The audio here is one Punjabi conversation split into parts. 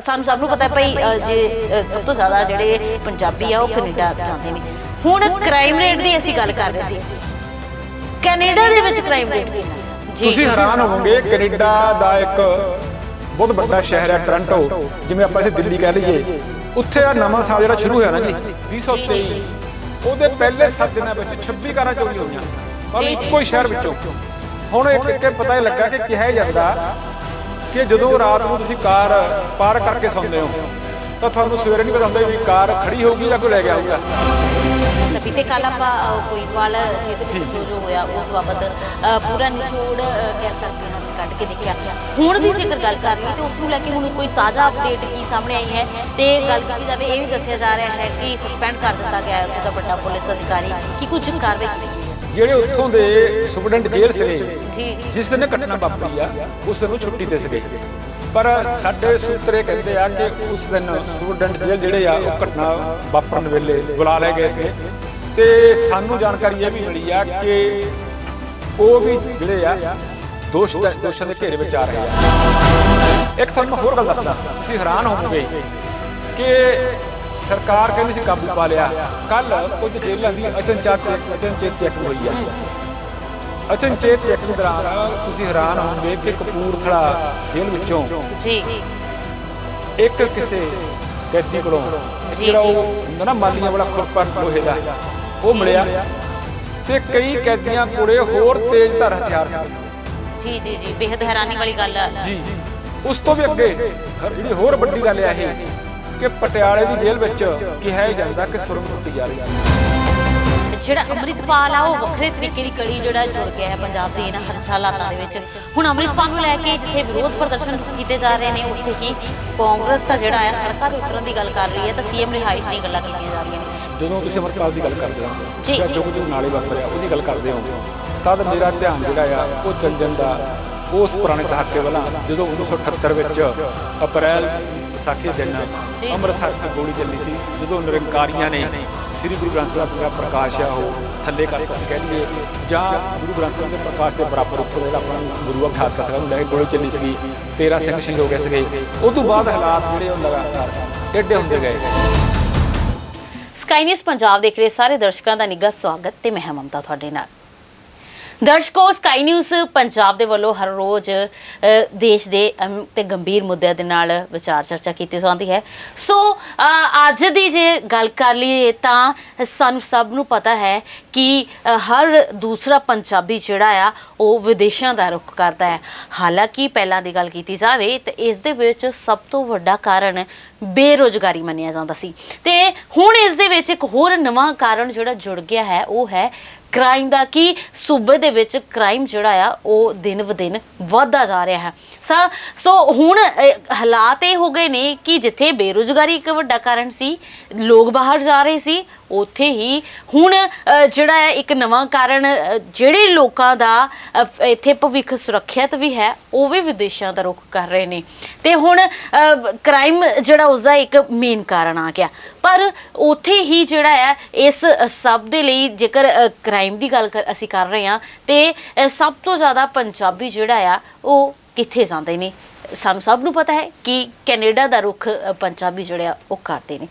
ਸਾਨੂੰ ਸਭ ਨੂੰ ਪਤਾ ਹੈ ਭਈ ਜੇ ਸਭ ਤੋਂ ਜ਼ਿਆਦਾ ਜਿਹੜੇ ਪੰਜਾਬੀ ਆ ਉਹ ਕੈਨੇਡਾ ਜਾਂਦੇ ਨੇ ਹੁਣ ਕ੍ਰਾਈਮ ਰੇਟ ਦੀ ਅਸੀਂ ਗੱਲ ਕਰ ਰਹੇ ਸੀ ਕੈਨੇਡਾ ਦੇ ਵਿੱਚ ਕ੍ਰਾਈਮ ਰੇਟ ਕਿੰਨਾ ਜੀ ਤੁਸੀਂ ਹੈਰਾਨ ਹੋਵੋਗੇ ਕੈਨੇਡਾ ਦਾ ਇੱਕ ਬਹੁਤ ਵੱਡਾ ਸ਼ਹਿਰ ਹੈ ਟੋਰਾਂਟੋ ਜਿਵੇਂ ਆਪਾਂ ਇਸੇ ਦਿੱਲੀ ਕਹਿ ਲਈਏ ਉੱਥੇ ਆ ਨਵਾਂ ਸਾਲ ਜਿਹੜਾ ਸ਼ੁਰੂ ਹੋਇਆ ਨਾ ਜੀ 2023 ਉਹਦੇ ਪਹਿਲੇ 7 ਦਿਨਾਂ ਵਿੱਚ 26 ਕਾਰਾਂ ਚੋਰੀ ਹੋਈਆਂ ਪਰ ਇੱਕੋ ਹੀ ਸ਼ਹਿਰ ਵਿੱਚੋਂ ਹੁਣ ਇੱਕ ਇੱਕ ਪਤਾ ਹੀ ਲੱਗਾ ਕਿ ਕਿਹਾ ਜਾਂਦਾ ਕਿ ਜਦੋਂ ਰਾਤ ਨੂੰ ਤੁਸੀਂ ਕਾਰ ਪਾਰ ਕਰਕੇ ਸੌਂਦੇ ਹੋ ਤਾਂ ਤੁਹਾਨੂੰ ਸਵੇਰੇ ਨਹੀਂ ਪਤਾ ਹੁੰਦਾ ਵੀ ਕਾਰ ਖੜੀ ਹੋਊਗੀ ਜਾਂ ਕੋਈ ਲੈ ਗਿਆ ਹੋਊਗਾ ਤਾਂ ਬੀਤੇ ਕੱਲ ਆਪਾਂ ਵਾਲਾ ਜਿਹਦੇ ਵਿੱਚ ਜੋ ਜੋ ਹੋਇਆ ਉਸ ਬਾਬਤ ਪੂਰਾ ਨਿਚੋੜ ਕਹਿ ਸਕਦੇ ਹਾਂ ਅਸੀਂ ਕੱਢ ਕੇ ਦੇਖਿਆ ਹੁਣ ਦੀ ਜੇਕਰ ਗੱਲ ਕਰ ਲਈ ਤੇ ਉਸ ਨੂੰ ਲੈ ਕੇ ਹੁਣ ਕੋਈ ਤਾਜ਼ਾ ਅਪਡੇਟ ਕੀ ਸਾਹਮਣੇ ਆਈ ਹੈ ਤੇ ਗੱਲ ਕੀਤੀ ਜਾਵੇ ਇਹ ਵੀ ਦੱਸਿਆ ਜਾ ਰਿਹਾ ਹੈ ਕਿ ਸਸਪੈਂਡ ਕਰ ਦਿੱਤਾ ਗਿਆ ਹੈ ਉੱਥੇ ਦਾ ਵੱਡਾ ਪੁਲਿਸ ਅਧਿਕਾਰੀ ਕਿ ਕੁਝ ਕਾਰਵਾਈ ਕੀਤੀ ਜਿਹੜੇ ਉੱਥੋਂ ਦੇ ਸੁਪਰਡੈਂਟ ਜੇਲ੍ਹ ਸਰੇ ਜਿਸ ਦਿਨ ਘਟਨਾ ਵਾਪਰੀ ਆ ਉਸ ਦਿਨ ਛੁੱਟੀ ਤੇ ਸੀਗੇ ਪਰ ਸਾਡੇ ਸੂਤਰੇ ਕਹਿੰਦੇ ਆ ਕਿ ਉਸ ਦਿਨ ਸੁਪਰਡੈਂਟ ਜੇਲ੍ਹ ਜਿਹੜੇ ਆ ਉਹ ਘਟਨਾ ਵਾਪਰਨ ਵੇਲੇ ਬੁਲਾ ਲਏ ਗਏ ਸੀ ਤੇ ਸਾਨੂੰ ਜਾਣਕਾਰੀ ਇਹ ਵੀ ਮਿਲੀ ਆ ਕਿ ਉਹ ਵੀ ਜਿਹੜੇ ਆ ਦੋਸ਼ ਦੋਸ਼ਾਂ ਦੇ ਘੇਰੇ ਵਿੱਚ ਆ ਰਹੇ ਆ ਇੱਕ ਤੁਹਾਨੂੰ ਹੋਰ ਗੱਲ ਦੱਸਦਾ ਤੁਸੀਂ ਹੈਰਾਨ ਹੋਵੋਗੇ ਕਿ ਸਰਕਾਰ ਕਹਿੰਦੀ ਸੀ ਕਾਬੂ ਪਾ ਲਿਆ ਕੱਲ ਕੁਝ ਜੇਲ੍ਹਾਂ ਦੀ ਅਚਨਚੇਤ ਅਚਨਚੇਤ ਚੈੱਕ ਹੋਈ ਆ ਅਚਨਚੇਤ ਚੈਕਿੰਗ ਦੌਰਾਨ ਤੁਸੀਂ ਹੈਰਾਨ ਹੋਵੋਗੇ ਕਿ ਕਪੂਰਥਲਾ ਜੇਲ੍ਹ ਵਿੱਚੋਂ ਜੀ ਇੱਕ ਕਿਸੇ ਕੈਦੀ ਕੋਲੋਂ ਜਿਹੜਾ ਉਹ ਨਾ ਮਾਲੀਆਂ ਵਾਲਾ ਖੁਰਪਾ ਲੋਹੇ ਦਾ ਉਹ ਮਿਲਿਆ ਤੇ ਕਈ ਕੈਦੀਆਂ ਕੋਲੇ ਹੋਰ ਤੇਜ਼ ਧਾਰ ਹਥਿਆਰ ਸੀ ਜੀ ਜੀ ਜੀ ਬੇਹਦ ਹੈਰਾਨੀ ਵਾਲੀ ਗੱਲ ਆ ਜੀ ਉਸ ਤੋਂ ਵੀ ਅੱਗੇ ਜਿਹੜੀ ਹੋਰ ਵੱਡੀ ਗੱਲ ਆ ਇਹ ਕਿ ਪਟਿਆਲੇ ਦੀ ਜੇਲ੍ਹ ਵਿੱਚ ਕਿਹਾ ਜਾਂਦਾ ਕਿ ਸੁਰਮ ਟੁੱਟੀ ਜਾ ਰਹੀ ਸੀ ਜਿਹੜਾ ਅੰਮ੍ਰਿਤਪਾਲ ਆ ਉਹ ਵੱਖਰੇ ਤਰੀਕੇ ਦੀ ਕੜੀ ਜਿਹੜਾ ਜੁੜ ਗਿਆ ਹੈ ਪੰਜਾਬ ਦੇ ਇਹਨਾਂ ਹਾਲਾਤਾਂ ਦੇ ਵਿੱਚ ਹੁਣ ਅੰਮ੍ਰਿਤਪਾਲ ਨੂੰ ਲੈ ਕੇ ਜਿੱਥੇ ਵਿਰੋਧ ਪ੍ਰਦਰਸ਼ਨ ਕੀਤੇ ਜਾ ਰਹੇ ਨੇ ਉੱਥੇ ਹੀ ਕਾਂਗਰਸ ਦਾ ਜਿਹੜਾ ਆ ਸੜਕਾਂ ਦੇ ਉਤਰਨ ਦੀ ਗੱਲ ਕਰ ਰਹੀ ਹੈ ਤਾਂ ਸੀਐਮ ਰਿਹਾਇਸ਼ ਦੀ ਗੱਲਾਂ ਕੀਤੀਆਂ ਜਾ ਰਹੀਆਂ ਨੇ ਜਦੋਂ ਤੁਸੀਂ ਅੰਮ੍ਰਿਤਪਾਲ ਦੀ ਗੱਲ ਕਰਦੇ ਹੋ ਜੀ ਜੋ ਕੁਝ ਨਾਲੇ ਵਾਪਰਿਆ ਉਹਦੀ ਗੱਲ ਕਰਦੇ ਹੋ ਤਦ ਮੇਰਾ ਧਿਆਨ ਜਿਹੜਾ ਆ ਉਹ ਚੱਲ ਜਾਂਦਾ ਉਸ ਪੁਰਾਣੇ ਦਹਾਕੇ ਵੱਲ ਜਦੋਂ 1978 ਵਿੱਚ ਅਪ੍ਰੈਲ ਵਿਸਾਖੀ ਦੇ ਦਿਨ ਅੰਮ੍ਰਿਤਸਰ ਤੋਂ ਗੋਲੀ ਚੱਲੀ ਸੀ ਜਦੋਂ ਨਿਰੰਕਾਰੀਆਂ ਨੇ ਸ੍ਰੀ ਗੁਰੂ ਗ੍ਰੰਥ ਸਾਹਿਬ ਦਾ ਪ੍ਰਕਾਸ਼ ਆ ਉਹ ਥੱਲੇ ਕਰਕੇ ਅਸੀਂ ਕਹਿ ਲਈਏ ਜਾਂ ਗੁਰੂ ਗ੍ਰੰਥ ਸਾਹਿਬ ਦੇ ਪ੍ਰਕਾਸ਼ ਦੇ ਬਰਾਬਰ ਉੱਥੇ ਦਾ ਆਪਣਾ ਗੁਰੂ ਅਖਾਤ ਦਾ ਸਕਦਾ ਲੈ ਗੋਲੀ ਚੱਲੀ ਸੀ 13 ਸਿੰਘ ਸ਼ਹੀਦ ਹੋ ਗਏ ਸੀਗੇ ਉਸ ਤੋਂ ਬਾਅਦ ਹਾਲਾਤ ਜਿਹੜੇ ਉਹ ਲਗਾਤਾਰ ਏਡੇ ਹੁੰਦੇ ਗਏ ਸਕਾਈ ਨਿਊਜ਼ ਪੰਜਾਬ ਦੇਖ ਰਹੇ ਸਾਰੇ ਦਰਸ਼ਕਾਂ ਦਾ ਨਿੱਘਾ ਸਵਾਗਤ ਤੇ ਮਹਿਮਮਤਾ ਤੁਹਾਡੇ ਨਾਲ ਦਰਸ਼ਕੋ ਸਕਾਈ ਨਿਊਜ਼ ਪੰਜਾਬ ਦੇ ਵੱਲੋਂ ਹਰ ਰੋਜ਼ ਦੇਸ਼ ਦੇ ਤੇ ਗੰਭੀਰ ਮੁੱਦਿਆਂ ਦੇ ਨਾਲ ਵਿਚਾਰ ਚਰਚਾ ਕੀਤੀ ਜਾਂਦੀ ਹੈ ਸੋ ਅੱਜ ਦੀ ਜੇ ਗੱਲ ਕਰ ਲਈਏ ਤਾਂ ਸਾਨੂੰ ਸਭ ਨੂੰ ਪਤਾ ਹੈ ਕਿ ਹਰ ਦੂਸਰਾ ਪੰਜਾਬੀ ਜਿਹੜਾ ਆ ਉਹ ਵਿਦੇਸ਼ਾਂ ਦਾ ਰੁਖ ਕਰਦਾ ਹੈ ਹਾਲਾਂਕਿ ਪਹਿਲਾਂ ਦੀ ਗੱਲ ਕੀਤੀ ਜਾਵੇ ਤੇ ਇਸ ਦੇ ਵਿੱਚ ਸਭ ਤੋਂ ਵੱਡਾ ਕਾਰਨ ਬੇਰੋਜ਼ਗਾਰੀ ਮੰਨਿਆ ਜਾਂਦਾ ਸੀ ਤੇ ਹੁਣ ਇਸ ਦੇ ਵਿੱਚ ਇੱਕ ਹੋਰ ਨਵਾਂ ਕਾਰਨ ਜਿਹੜਾ ਜੁੜ ਗਿਆ ਹੈ ਉਹ ਹੈ ਕ੍ਰਾਈਮ ਦਾ ਕੀ ਸੂਬੇ ਦੇ ਵਿੱਚ ਕ੍ਰਾਈਮ ਜਿਹੜਾ ਆ ਉਹ ਦਿਨ ਬਦਿਨ ਵਧਦਾ ਜਾ ਰਿਹਾ ਹੈ ਸੋ ਹੁਣ ਹਾਲਾਤ ਇਹ ਹੋ ਗਏ ਨੇ ਕਿ ਜਿੱਥੇ ਬੇਰੋਜ਼ਗਾਰੀ ਇੱਕ ਵੱਡਾ ਕਾਰਨ ਸੀ ਲੋਕ ਬਾਹਰ ਜਾ ਰਹੇ ਸੀ ਉੱਥੇ ਹੀ ਹੁਣ ਜਿਹੜਾ ਹੈ ਇੱਕ ਨਵਾਂ ਕਾਰਨ ਜਿਹੜੇ ਲੋਕਾਂ ਦਾ ਇੱਥੇ ਭਵਿੱਖ ਸੁਰੱਖਿਅਤ ਵੀ ਹੈ ਉਹ ਵੀ ਵਿਦੇਸ਼ਾਂ ਦਾ ਰੁਖ ਕਰ ਰਹੇ ਨੇ ਤੇ ਹੁਣ ਕ੍ਰਾਈਮ ਜਿਹੜਾ ਉਸ ਦਾ ਇੱਕ ਮੇਨ ਕਾਰਨ ਆ ਗਿਆ ਪਰ ਉੱਥੇ ਹੀ ਜਿਹੜਾ ਹੈ ਇਸ ਸਭ ਦੇ ਲਈ ਜੇਕਰ ਕ੍ਰਾਈਮ ਦੀ ਗੱਲ ਅਸੀਂ ਕਰ ਰਹੇ ਹਾਂ ਤੇ ਸਭ ਤੋਂ ਜ਼ਿਆਦਾ ਪੰਜਾਬੀ ਜਿਹੜਾ ਆ ਉਹ ਕਿੱਥੇ ਜਾਂਦੇ ਨੇ ਸਾਨੂੰ ਸਭ ਨੂੰ ਪਤਾ ਹੈ ਕਿ ਕੈਨੇਡਾ ਦਾ ਰੁੱਖ ਪੰਜਾਬੀ ਜੜਿਆ ਉਹ ਕਰਦੇ ਨੇ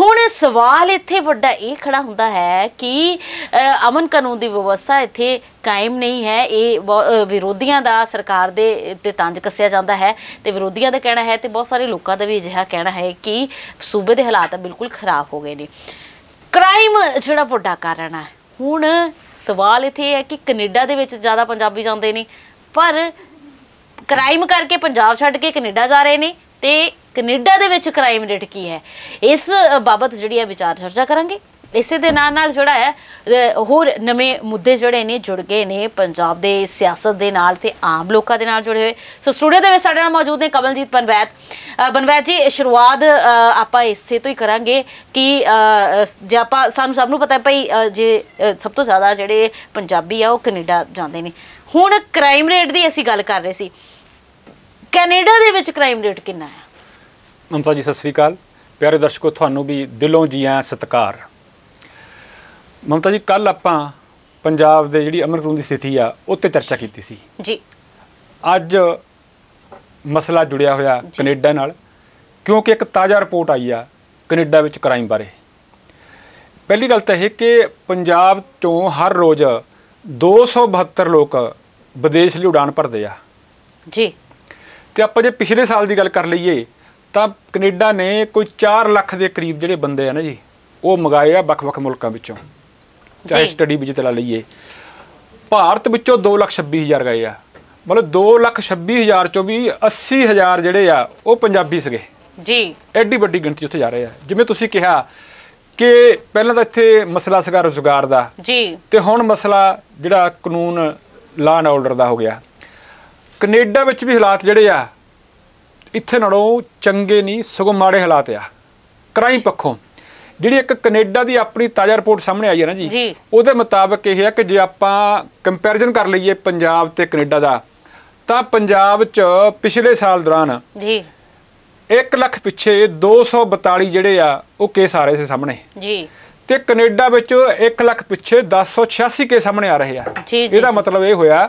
ਹੁਣ ਸਵਾਲ ਇੱਥੇ ਵੱਡਾ ਇਹ ਖੜਾ ਹੁੰਦਾ ਹੈ ਕਿ ਅਮਨ ਕਾਨੂੰਨ ਦੀ ਵਿਵਸਥਾ ਇੱਥੇ ਕਾਇਮ ਨਹੀਂ ਹੈ ਇਹ ਵਿਰੋਧੀਆਂ ਦਾ ਸਰਕਾਰ ਦੇ ਤੇ ਤੰਜ ਕੱਸਿਆ ਜਾਂਦਾ ਹੈ ਤੇ ਵਿਰੋਧੀਆਂ ਦਾ ਕਹਿਣਾ ਹੈ ਤੇ ਬਹੁਤ ਸਾਰੇ ਲੋਕਾਂ ਦਾ ਵੀ ਅਜਿਹਾ ਕਹਿਣਾ ਹੈ ਕਿ ਸੂਬੇ ਦੇ ਹਾਲਾਤ ਬਿਲਕੁਲ ਖਰਾਬ ਹੋ ਗਏ ਨੇ ਕ੍ਰਾਈਮ ਜਿਹੜਾ ਵੱਡਾ ਕਾਰਨ ਹੈ ਹੁਣ ਸਵਾਲ ਇੱਥੇ ਹੈ ਕਿ ਕੈਨੇਡਾ ਦੇ ਵਿੱਚ ਜ਼ਿਆਦਾ ਪੰਜਾਬੀ ਜਾਂਦੇ ਨੇ ਪਰ ਕ੍ਰਾਈਮ ਕਰਕੇ ਪੰਜਾਬ ਛੱਡ ਕੇ ਕੈਨੇਡਾ ਜਾ ਰਹੇ ਨੇ ਤੇ ਕੈਨੇਡਾ ਦੇ ਵਿੱਚ ਕ੍ਰਾਈਮ ਰੇਟ ਕੀ ਹੈ ਇਸ ਬਾਬਤ ਜਿਹੜੀ ਆ ਵਿਚਾਰ ਚਰਚਾ ਕਰਾਂਗੇ ਇਸੇ ਦੇ ਨਾਲ ਨਾਲ ਜਿਹੜਾ ਹੈ ਹੋਰ ਨਵੇਂ ਮੁੱਦੇ ਜਿਹੜੇ ਨੇ ਜੁੜ ਗਏ ਨੇ ਪੰਜਾਬ ਦੇ ਸਿਆਸਤ ਦੇ ਨਾਲ ਤੇ ਆਮ ਲੋਕਾਂ ਦੇ ਨਾਲ ਜੁੜੇ ਹੋਏ ਸੋ ਸਟੂਡੀਓ ਦੇ ਵਿੱਚ ਸਾਡੇ ਨਾਲ ਮੌਜੂਦ ਨੇ ਕਮਲਜੀਤ ਬਨਵੈਤ ਬਨਵੈਤ ਜੀ ਸ਼ੁਰੂਆਤ ਆਪਾਂ ਇਸੇ ਤੋਂ ਹੀ ਕਰਾਂਗੇ ਕਿ ਜੇ ਆਪਾਂ ਸਾਨੂੰ ਸਭ ਨੂੰ ਪਤਾ ਹੈ ਭਈ ਜੇ ਸਭ ਤੋਂ ਜ਼ਿਆਦਾ ਜਿਹੜੇ ਪੰਜਾਬੀ ਆ ਉਹ ਕੈਨੇਡਾ ਜਾਂਦੇ ਨੇ ਹੁਣ ਕ੍ਰਾਈਮ ਰੇਟ ਦੀ ਅਸੀਂ ਗੱਲ ਕਰ ਰਹੇ ਸੀ ਕੈਨੇਡਾ ਦੇ ਵਿੱਚ ਕ੍ਰਾਈਮ ਰੇਟ ਕਿੰਨਾ ਹੈ ਮਮਤਾ ਜੀ ਸਤਿ ਸ੍ਰੀ ਅਕਾਲ ਪਿਆਰੇ ਦਰਸ਼ਕੋ ਤੁਹਾਨੂੰ ਵੀ ਦਿਲੋਂ ਜੀ ਆਇਆਂ ਸਤਿਕਾਰ ਮਮਤਾ ਜੀ ਕੱਲ ਆਪਾਂ ਪੰਜਾਬ ਦੇ ਜਿਹੜੀ ਅਮਰ ਕਰੂਨ ਦੀ ਸਥਿਤੀ ਆ ਉੱਤੇ ਚਰਚਾ ਕੀਤੀ ਸੀ ਜੀ ਅੱਜ ਮਸਲਾ ਜੁੜਿਆ ਹੋਇਆ ਕੈਨੇਡਾ ਨਾਲ ਕਿਉਂਕਿ ਇੱਕ ਤਾਜ਼ਾ ਰਿਪੋਰਟ ਆਈ ਆ ਕੈਨੇਡਾ ਵਿੱਚ ਕ੍ਰਾਈਮ ਬਾਰੇ ਪਹਿਲੀ ਗੱਲ ਤਾਂ ਇਹ ਕਿ ਪੰਜਾਬ ਤੋਂ ਹਰ ਰੋਜ਼ 272 ਲੋਕ ਵਿਦੇਸ਼ ਲਈ ਉਡਾਨ ਭਰਦੇ ਆ ਜੀ ਤੇ ਆਪਾਂ ਜੇ ਪਿਛਲੇ ਸਾਲ ਦੀ ਗੱਲ ਕਰ ਲਈਏ ਤਾਂ ਕੈਨੇਡਾ ਨੇ ਕੋਈ 4 ਲੱਖ ਦੇ ਕਰੀਬ ਜਿਹੜੇ ਬੰਦੇ ਆ ਨਾ ਜੀ ਉਹ ਮੰਗਾਏ ਆ ਵੱਖ-ਵੱਖ ਮੁਲਕਾਂ ਵਿੱਚੋਂ ਚਾਹੇ ਸਟੱਡੀ ਵਿੱਚ ਚਲਾ ਲਈਏ ਭਾਰਤ ਵਿੱਚੋਂ 2,26,000 ਗਏ ਆ ਮਤਲਬ 2,26,000 ਚੋਂ ਵੀ 80,000 ਜਿਹੜੇ ਆ ਉਹ ਪੰਜਾਬੀ ਸੀਗੇ ਜੀ ਐਡੀ ਵੱਡੀ ਗਿਣਤੀ ਉੱਥੇ ਜਾ ਰਹੇ ਆ ਜਿਵੇਂ ਤੁਸੀਂ ਕਿਹਾ ਕਿ ਪਹਿਲਾਂ ਤਾਂ ਇੱਥੇ ਮਸਲਾ ਸੀਗਾ ਰੋਜ਼ਗਾਰ ਦਾ ਜੀ ਤੇ ਹੁਣ ਮਸਲਾ ਜਿਹੜਾ ਕਾਨੂੰਨ ਲਾਅ ਐਂਡ ਆਰਡਰ ਦਾ ਹੋ ਗਿਆ ਕੈਨੇਡਾ ਵਿੱਚ ਵੀ ਹਾਲਾਤ ਜਿਹੜੇ ਆ ਇੱਥੇ ਨਾਲੋਂ ਚੰਗੇ ਨਹੀਂ ਸਗੋਂ ਮਾੜੇ ਹਾਲਾਤ ਆ ਕ੍ਰਾਈਮ ਪੱਖੋਂ ਜਿਹੜੀ ਇੱਕ ਕੈਨੇਡਾ ਦੀ ਆਪਣੀ ਤਾਜ਼ਾ ਰਿਪੋਰਟ ਸਾਹਮਣੇ ਆਈ ਹੈ ਨਾ ਜੀ ਉਹਦੇ ਮੁਤਾਬਕ ਇਹ ਹੈ ਕਿ ਜੇ ਆਪਾਂ ਕੰਪੈਰੀਜ਼ਨ ਕਰ ਲਈਏ ਪੰਜਾਬ ਤੇ ਕੈਨੇਡਾ ਦਾ ਤਾਂ ਪੰਜਾਬ 'ਚ ਪਿਛਲੇ ਸਾਲ ਦੌਰਾਨ ਜੀ 1 ਲੱਖ ਪਿੱਛੇ 242 ਜਿਹੜੇ ਆ ਉਹ ਕੇਸ ਆ ਰਹੇ ਸੀ ਸਾਹਮਣੇ ਜੀ ਤੇ ਕੈਨੇਡਾ ਵਿੱਚ 1 ਲੱਖ ਪਿੱਛੇ 1086 ਕੇ ਸਾਹਮਣੇ ਆ ਰਹੇ ਆ ਇਹਦਾ ਮਤਲਬ ਇਹ ਹੋਇਆ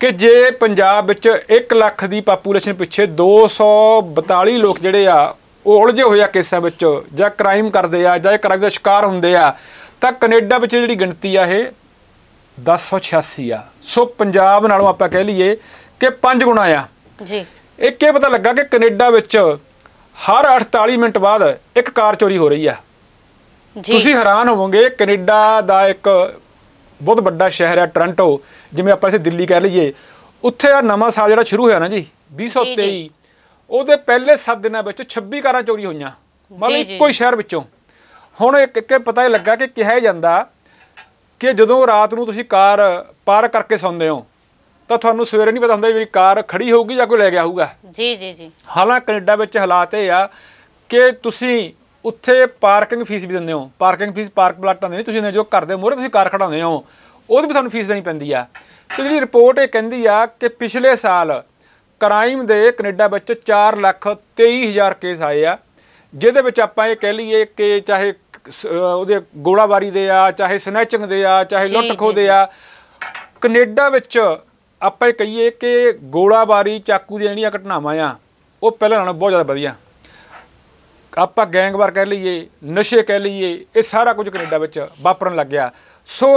ਕਿ ਜੇ ਪੰਜਾਬ ਵਿੱਚ 1 ਲੱਖ ਦੀ ਪਾਪੂਲੇਸ਼ਨ ਪਿੱਛੇ 242 ਲੋਕ ਜਿਹੜੇ ਆ ਉਹ ਉਲਝੇ ਹੋਏ ਆ ਕੇਸਾਂ ਵਿੱਚ ਜਾਂ ਕ੍ਰਾਈਮ ਕਰਦੇ ਆ ਜਾਂ ਕ੍ਰਾਈਮ ਦਾ ਸ਼ਿਕਾਰ ਹੁੰਦੇ ਆ ਤਾਂ ਕੈਨੇਡਾ ਵਿੱਚ ਜਿਹੜੀ ਗਿਣਤੀ ਆ ਇਹ 1086 ਆ ਸੋ ਪੰਜਾਬ ਨਾਲੋਂ ਆਪਾਂ ਕਹਿ ਲਈਏ ਕਿ 5 ਗੁਣਾ ਆ ਜੀ ਇੱਕ ਇਹ ਪਤਾ ਲੱਗਾ ਕਿ ਕੈਨੇਡਾ ਵਿੱਚ ਹਰ 48 ਮਿੰਟ ਬਾਅਦ ਇੱਕ ਕਾਰ ਚੋਰੀ ਹੋ ਰਹੀ ਆ ਜੀ ਤੁਸੀਂ ਹੈਰਾਨ ਹੋਵੋਗੇ ਕੈਨੇਡਾ ਦਾ ਇੱਕ ਬਹੁਤ ਵੱਡਾ ਸ਼ਹਿਰ ਹੈ ਟੋਰਾਂਟੋ ਜਿਵੇਂ ਆਪਾਂ ਇਸੇ ਦਿੱਲੀ ਕਹਿ ਲਈਏ ਉੱਥੇ ਆ ਨਵਾਂ ਸਾਲ ਜਿਹੜਾ ਸ਼ੁਰੂ ਹੋਇਆ ਨਾ ਜੀ 2023 ਉਹਦੇ ਪਹਿਲੇ 7 ਦਿਨਾਂ ਵਿੱਚ 26 ਕਾਰਾਂ ਚੋਰੀ ਹੋਈਆਂ ਮਤਲਬ ਇੱਕੋ ਹੀ ਸ਼ਹਿਰ ਵਿੱਚੋਂ ਹੁਣ ਇੱਕ ਇੱਕ ਪਤਾ ਹੀ ਲੱਗਾ ਕਿ ਕਿਹਾ ਜਾਂਦਾ ਕਿ ਜਦੋਂ ਰਾਤ ਨੂੰ ਤੁਸੀਂ ਕਾਰ ਪਾਰ ਕਰਕੇ ਸੌਂਦੇ ਹੋ ਤਾਂ ਤੁਹਾਨੂੰ ਸਵੇਰੇ ਨਹੀਂ ਪਤਾ ਹੁੰਦਾ ਵੀ ਕਾਰ ਖੜੀ ਹੋਊਗੀ ਜਾਂ ਕੋਈ ਲੈ ਗਿਆ ਹੋਊਗਾ ਜੀ ਜੀ ਜੀ ਹਾਲਾਂ ਕੈਨੇਡਾ ਵਿੱਚ ਹਾਲਾਤ ਇਹ ਆ ਕਿ ਤੁਸੀਂ ਉੱਥੇ ਪਾਰਕਿੰਗ ਫੀਸ ਵੀ ਦਿੰਦੇ ਹੋ ਪਾਰਕਿੰਗ ਫੀਸ ਪਾਰਕ ਪਲਾਟਾਂ ਦੇ ਨਹੀਂ ਤੁਸੀਂ ਜੋ ਕਰਦੇ ਮੋਰੇ ਤੁਸੀਂ ਕਾਰ ਖੜਾਉਂਦੇ ਹੋ ਉਹਦੀ ਵੀ ਤੁਹਾਨੂੰ ਫੀਸ ਦੇਣੀ ਪੈਂਦੀ ਆ ਤੇ ਜਿਹੜੀ ਰਿਪੋਰਟ ਇਹ ਕਹਿੰਦੀ ਆ ਕਿ ਪਿਛਲੇ ਸਾਲ ਕ੍ਰਾਈਮ ਦੇ ਕੈਨੇਡਾ ਵਿੱਚ 4 ਲੱਖ ਕੇਸ ਆਏ ਆ ਜਿਹਦੇ ਵਿੱਚ ਆਪਾਂ ਇਹ ਕਹਿ ਲਈਏ ਕਿ ਚਾਹੇ ਉਹਦੇ ਗੋਲਾਬਾਰੀ ਦੇ ਆ ਚਾਹੇ ਸਨੈਚਿੰਗ ਦੇ ਆ ਚਾਹੇ ਲੁੱਟ ਖੋ ਦੇ ਆ ਕੈਨੇਡਾ ਵਿੱਚ ਆਪਾਂ ਇਹ ਕਹੀਏ ਕਿ ਗੋਲਾਬਾਰੀ ਚਾਕੂ ਦੀਆਂ ਜਿਹੜੀਆਂ ਘਟਨਾਵਾਂ ਆ ਉਹ ਪਹਿਲਾਂ ਨਾਲੋਂ ਬਹੁਤ ਜ਼ਿਆਦਾ ਵਧੀਆ ਆਪਾਂ ਗੈਂਗ ਵਾਰ ਕਹਿ ਲਈਏ ਨਸ਼ੇ ਕਹਿ ਲਈਏ ਇਹ ਸਾਰਾ ਕੁਝ ਕੈਨੇਡਾ ਵਿੱਚ ਵਾਪਰਨ ਲੱਗ ਗਿਆ ਸੋ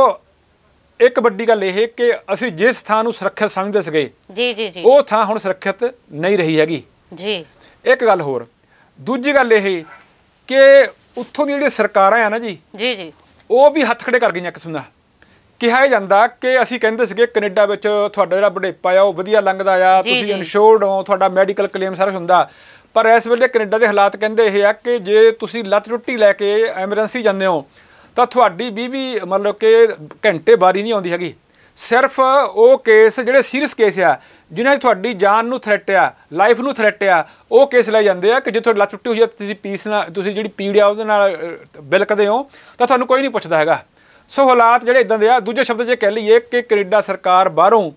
ਇੱਕ ਵੱਡੀ ਗੱਲ ਇਹ ਹੈ ਕਿ ਅਸੀਂ ਜਿਸ ਥਾਂ ਨੂੰ ਸੁਰੱਖਿਅਤ ਸਮਝਦੇ ਸੀਗੇ ਜੀ ਜੀ ਜੀ ਉਹ ਥਾਂ ਹੁਣ ਸੁਰੱਖਿਅਤ ਨਹੀਂ ਰਹੀ ਹੈਗੀ ਜੀ ਇੱਕ ਗੱਲ ਹੋਰ ਦੂਜੀ ਗੱਲ ਇਹ ਕਿ ਉੱਥੋਂ ਦੀ ਜਿਹੜੀ ਸਰਕਾਰਾਂ ਆ ਨਾ ਜੀ ਜੀ ਜੀ ਉਹ ਵੀ ਹੱਥ ਖੜੇ ਕਰ ਗਈਆਂ ਕਿਸਮ ਦਾ ਕਿਹਾ ਜਾਂਦਾ ਕਿ ਅਸੀਂ ਕਹਿੰਦੇ ਸੀਗੇ ਕੈਨੇਡਾ ਵਿੱਚ ਤੁਹਾਡਾ ਜਿਹੜਾ ਬੁਢੇਪਾ ਆ ਉਹ ਵਧੀਆ ਲੰਘਦਾ ਆ ਤੁਸੀਂ ਇਨਸ਼ੋਰਡ ਹੋ ਤੁਹਾਡਾ ਮੈਡੀਕਲ ਕਲੇਮ ਸਾਰਾ ਹੁੰਦਾ ਪਰ ਇਸ ਵੇਲੇ ਕੈਨੇਡਾ ਦੇ ਹਾਲਾਤ ਕਹਿੰਦੇ ਇਹ ਆ ਕਿ ਜੇ ਤੁਸੀਂ ਲੱਤ ਟੁੱਟੀ ਲੈ ਕੇ ਐਮਰਜੈਂਸੀ ਜਾਂਦੇ ਹੋ ਤਾਂ ਤੁਹਾਡੀ ਵੀ ਵੀ ਮਤਲਬ ਕਿ ਘੰਟੇ ਬਾਰੀ ਨਹੀਂ ਆਉਂਦੀ ਹੈਗੀ ਸਿਰਫ ਉਹ ਕੇਸ ਜਿਹੜੇ ਸੀਰੀਅਸ ਕੇਸ ਆ ਜਿਨ੍ਹਾਂ 'ਚ ਤੁਹਾਡੀ ਜਾਨ ਨੂੰ ਥ੍ਰੈਟ ਆ ਲਾਈਫ ਨੂੰ ਥ੍ਰੈਟ ਆ ਉਹ ਕੇਸ ਲੈ ਜਾਂਦੇ ਆ ਕਿ ਜੇ ਤੁਹਾਡੀ ਲੱਤ ਟੁੱਟੀ ਹੋਈ ਆ ਤੁਸੀਂ ਪੀਸ ਨਾਲ ਤੁਸੀਂ ਜਿਹੜੀ ਪੀੜ ਆ ਉਹਦੇ ਨਾਲ ਬਿਲਕਦੇ ਹੋ ਤਾਂ ਤੁਹਾਨੂੰ ਕੋਈ ਨਹੀਂ ਪੁੱਛਦਾ ਹੈਗਾ ਸੋ ਹਾਲਾਤ ਜਿਹੜੇ ਇਦਾਂ ਦੇ ਆ ਦੂਜੇ ਸ਼ਬਦ 'ਚ ਕਹਿ ਲਈਏ ਕਿ ਕੈਨੇਡਾ ਸਰਕਾਰ ਬਾਹਰੋਂ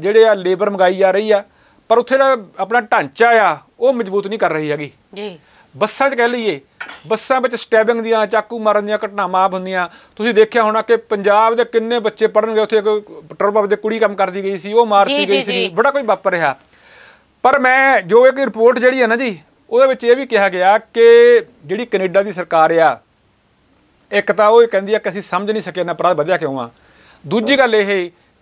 ਜਿਹੜੇ ਆ ਲੇਬਰ ਮੰਗਾਈ ਜਾ ਰਹੀ ਆ ਪਰ ਉੱਥੇ ਦਾ ਆਪਣਾ ਢਾਂਚਾ ਆ ਉਹ ਮਜ਼ਬੂਤ ਨਹੀਂ ਕਰ ਰਹੀ ਹੈਗੀ ਜੀ ਬੱਸਾਂ 'ਚ ਕਹਿ ਲਈਏ ਬੱਸਾਂ ਵਿੱਚ ਸਟੈਬਿੰਗ ਦੀਆਂ ਚਾਕੂ ਮਾਰਨ ਦੀਆਂ ਘਟਨਾਵਾਂ ਆਪ ਹੁੰਦੀਆਂ ਤੁਸੀਂ ਦੇਖਿਆ ਹੋਣਾ ਕਿ ਪੰਜਾਬ ਦੇ ਕਿੰਨੇ ਬੱਚੇ ਪੜਨਗੇ ਉੱਥੇ ਕੋਈ ਪੈਟਰੋਲ ਪੰਪ ਦੇ ਕੁੜੀ ਕੰਮ ਕਰਦੀ ਗਈ ਸੀ ਉਹ ਮਾਰਤੀ ਗਈ ਸੀ ਬੜਾ ਕੋਈ ਵਾਪਰ ਰਿਹਾ ਪਰ ਮੈਂ ਜੋ ਇੱਕ ਰਿਪੋਰਟ ਜਿਹੜੀ ਹੈ ਨਾ ਜੀ ਉਹਦੇ ਵਿੱਚ ਇਹ ਵੀ ਕਿਹਾ ਗਿਆ ਕਿ ਜਿਹੜੀ ਕੈਨੇਡਾ ਦੀ ਸਰਕਾਰ ਆ ਇੱਕ ਤਾਂ ਉਹ ਕਹਿੰਦੀ ਆ ਕਿ ਅਸੀਂ ਸਮਝ ਨਹੀਂ ਸਕੇ ਨਾ ਅਪਰਾਧ ਵਧਿਆ ਕਿਉਂ ਆ ਦੂਜੀ ਗੱਲ ਇਹ